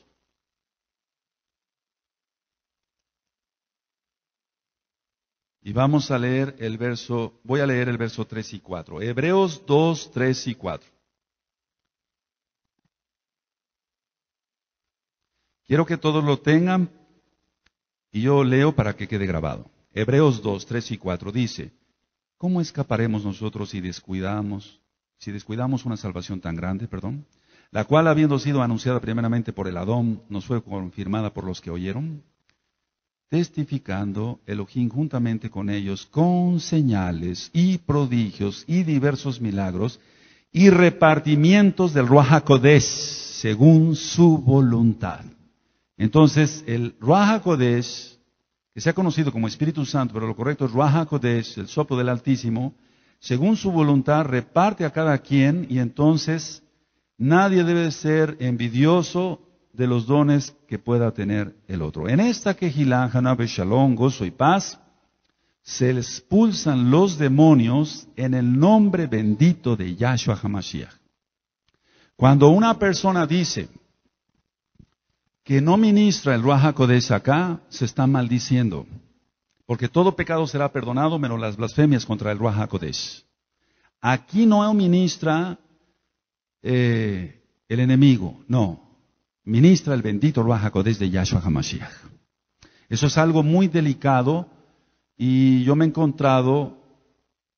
Y vamos a leer el verso, voy a leer el verso 3 y 4. Hebreos 2, 3 y 4. Quiero que todos lo tengan, y yo leo para que quede grabado. Hebreos 2, 3 y 4 dice, ¿cómo escaparemos nosotros si descuidamos, si descuidamos una salvación tan grande, perdón? La cual habiendo sido anunciada primeramente por el Adón, nos fue confirmada por los que oyeron, testificando Elohim juntamente con ellos con señales y prodigios y diversos milagros y repartimientos del Ruach según su voluntad. Entonces, el Ruach que se ha conocido como Espíritu Santo, pero lo correcto es Ruach el soplo del Altísimo, según su voluntad reparte a cada quien y entonces nadie debe ser envidioso de los dones que pueda tener el otro. En esta que Hanabe Shalom, gozo y paz, se expulsan los demonios en el nombre bendito de Yahshua Hamashiach. Cuando una persona dice, que no ministra el Ruach HaKodesh acá, se está maldiciendo. Porque todo pecado será perdonado menos las blasfemias contra el Ruach HaKodesh. Aquí no ministra eh, el enemigo, no. Ministra el bendito Ruach HaKodesh de Yahshua HaMashiach. Eso es algo muy delicado y yo me he encontrado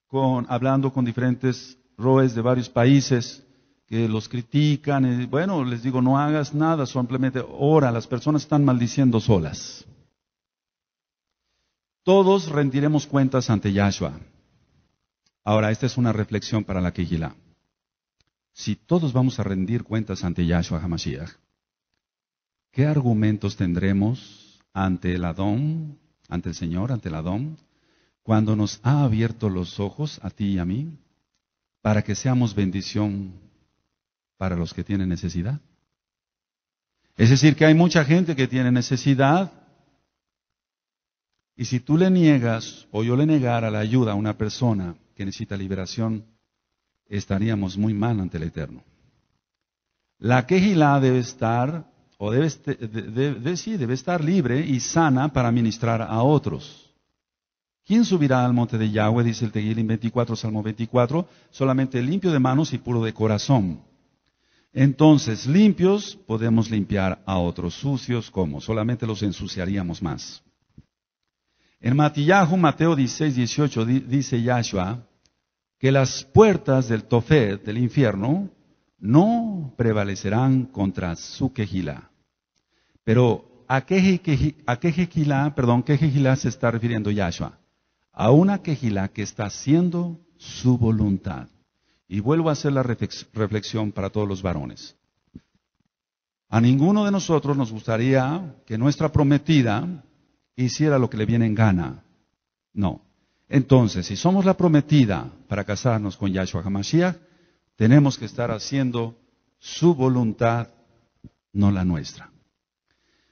con, hablando con diferentes roes de varios países que los critican. Eh, bueno, les digo, no hagas nada, simplemente ora. Las personas están maldiciendo solas. Todos rendiremos cuentas ante Yahshua. Ahora, esta es una reflexión para la Kigilá. Si todos vamos a rendir cuentas ante Yahshua HaMashiach, ¿qué argumentos tendremos ante el Adón, ante el Señor, ante el Adón, cuando nos ha abierto los ojos a ti y a mí, para que seamos bendición para los que tienen necesidad. Es decir, que hay mucha gente que tiene necesidad y si tú le niegas o yo le negara la ayuda a una persona que necesita liberación, estaríamos muy mal ante el Eterno. La quejilá debe estar, o debe, este, sí, debe estar libre y sana para ministrar a otros. ¿Quién subirá al monte de Yahweh? Dice el teguilín 24, Salmo 24, solamente limpio de manos y puro de corazón entonces, limpios podemos limpiar a otros sucios, como Solamente los ensuciaríamos más. En Matillahu, Mateo 16, 18, dice Yahshua que las puertas del Tofet, del infierno, no prevalecerán contra su quejila. Pero ¿a qué, quejilá, perdón, qué se está refiriendo Yahshua? A una quejilá que está haciendo su voluntad. Y vuelvo a hacer la reflexión para todos los varones. A ninguno de nosotros nos gustaría que nuestra prometida hiciera lo que le viene en gana. No. Entonces, si somos la prometida para casarnos con Yahshua Hamashiach, tenemos que estar haciendo su voluntad, no la nuestra.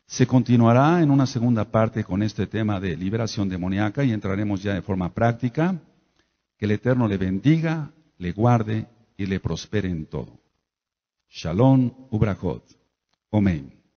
Se continuará en una segunda parte con este tema de liberación demoníaca y entraremos ya de forma práctica. Que el Eterno le bendiga le guarde y le prospere en todo. Shalom Ubrajot. Amén.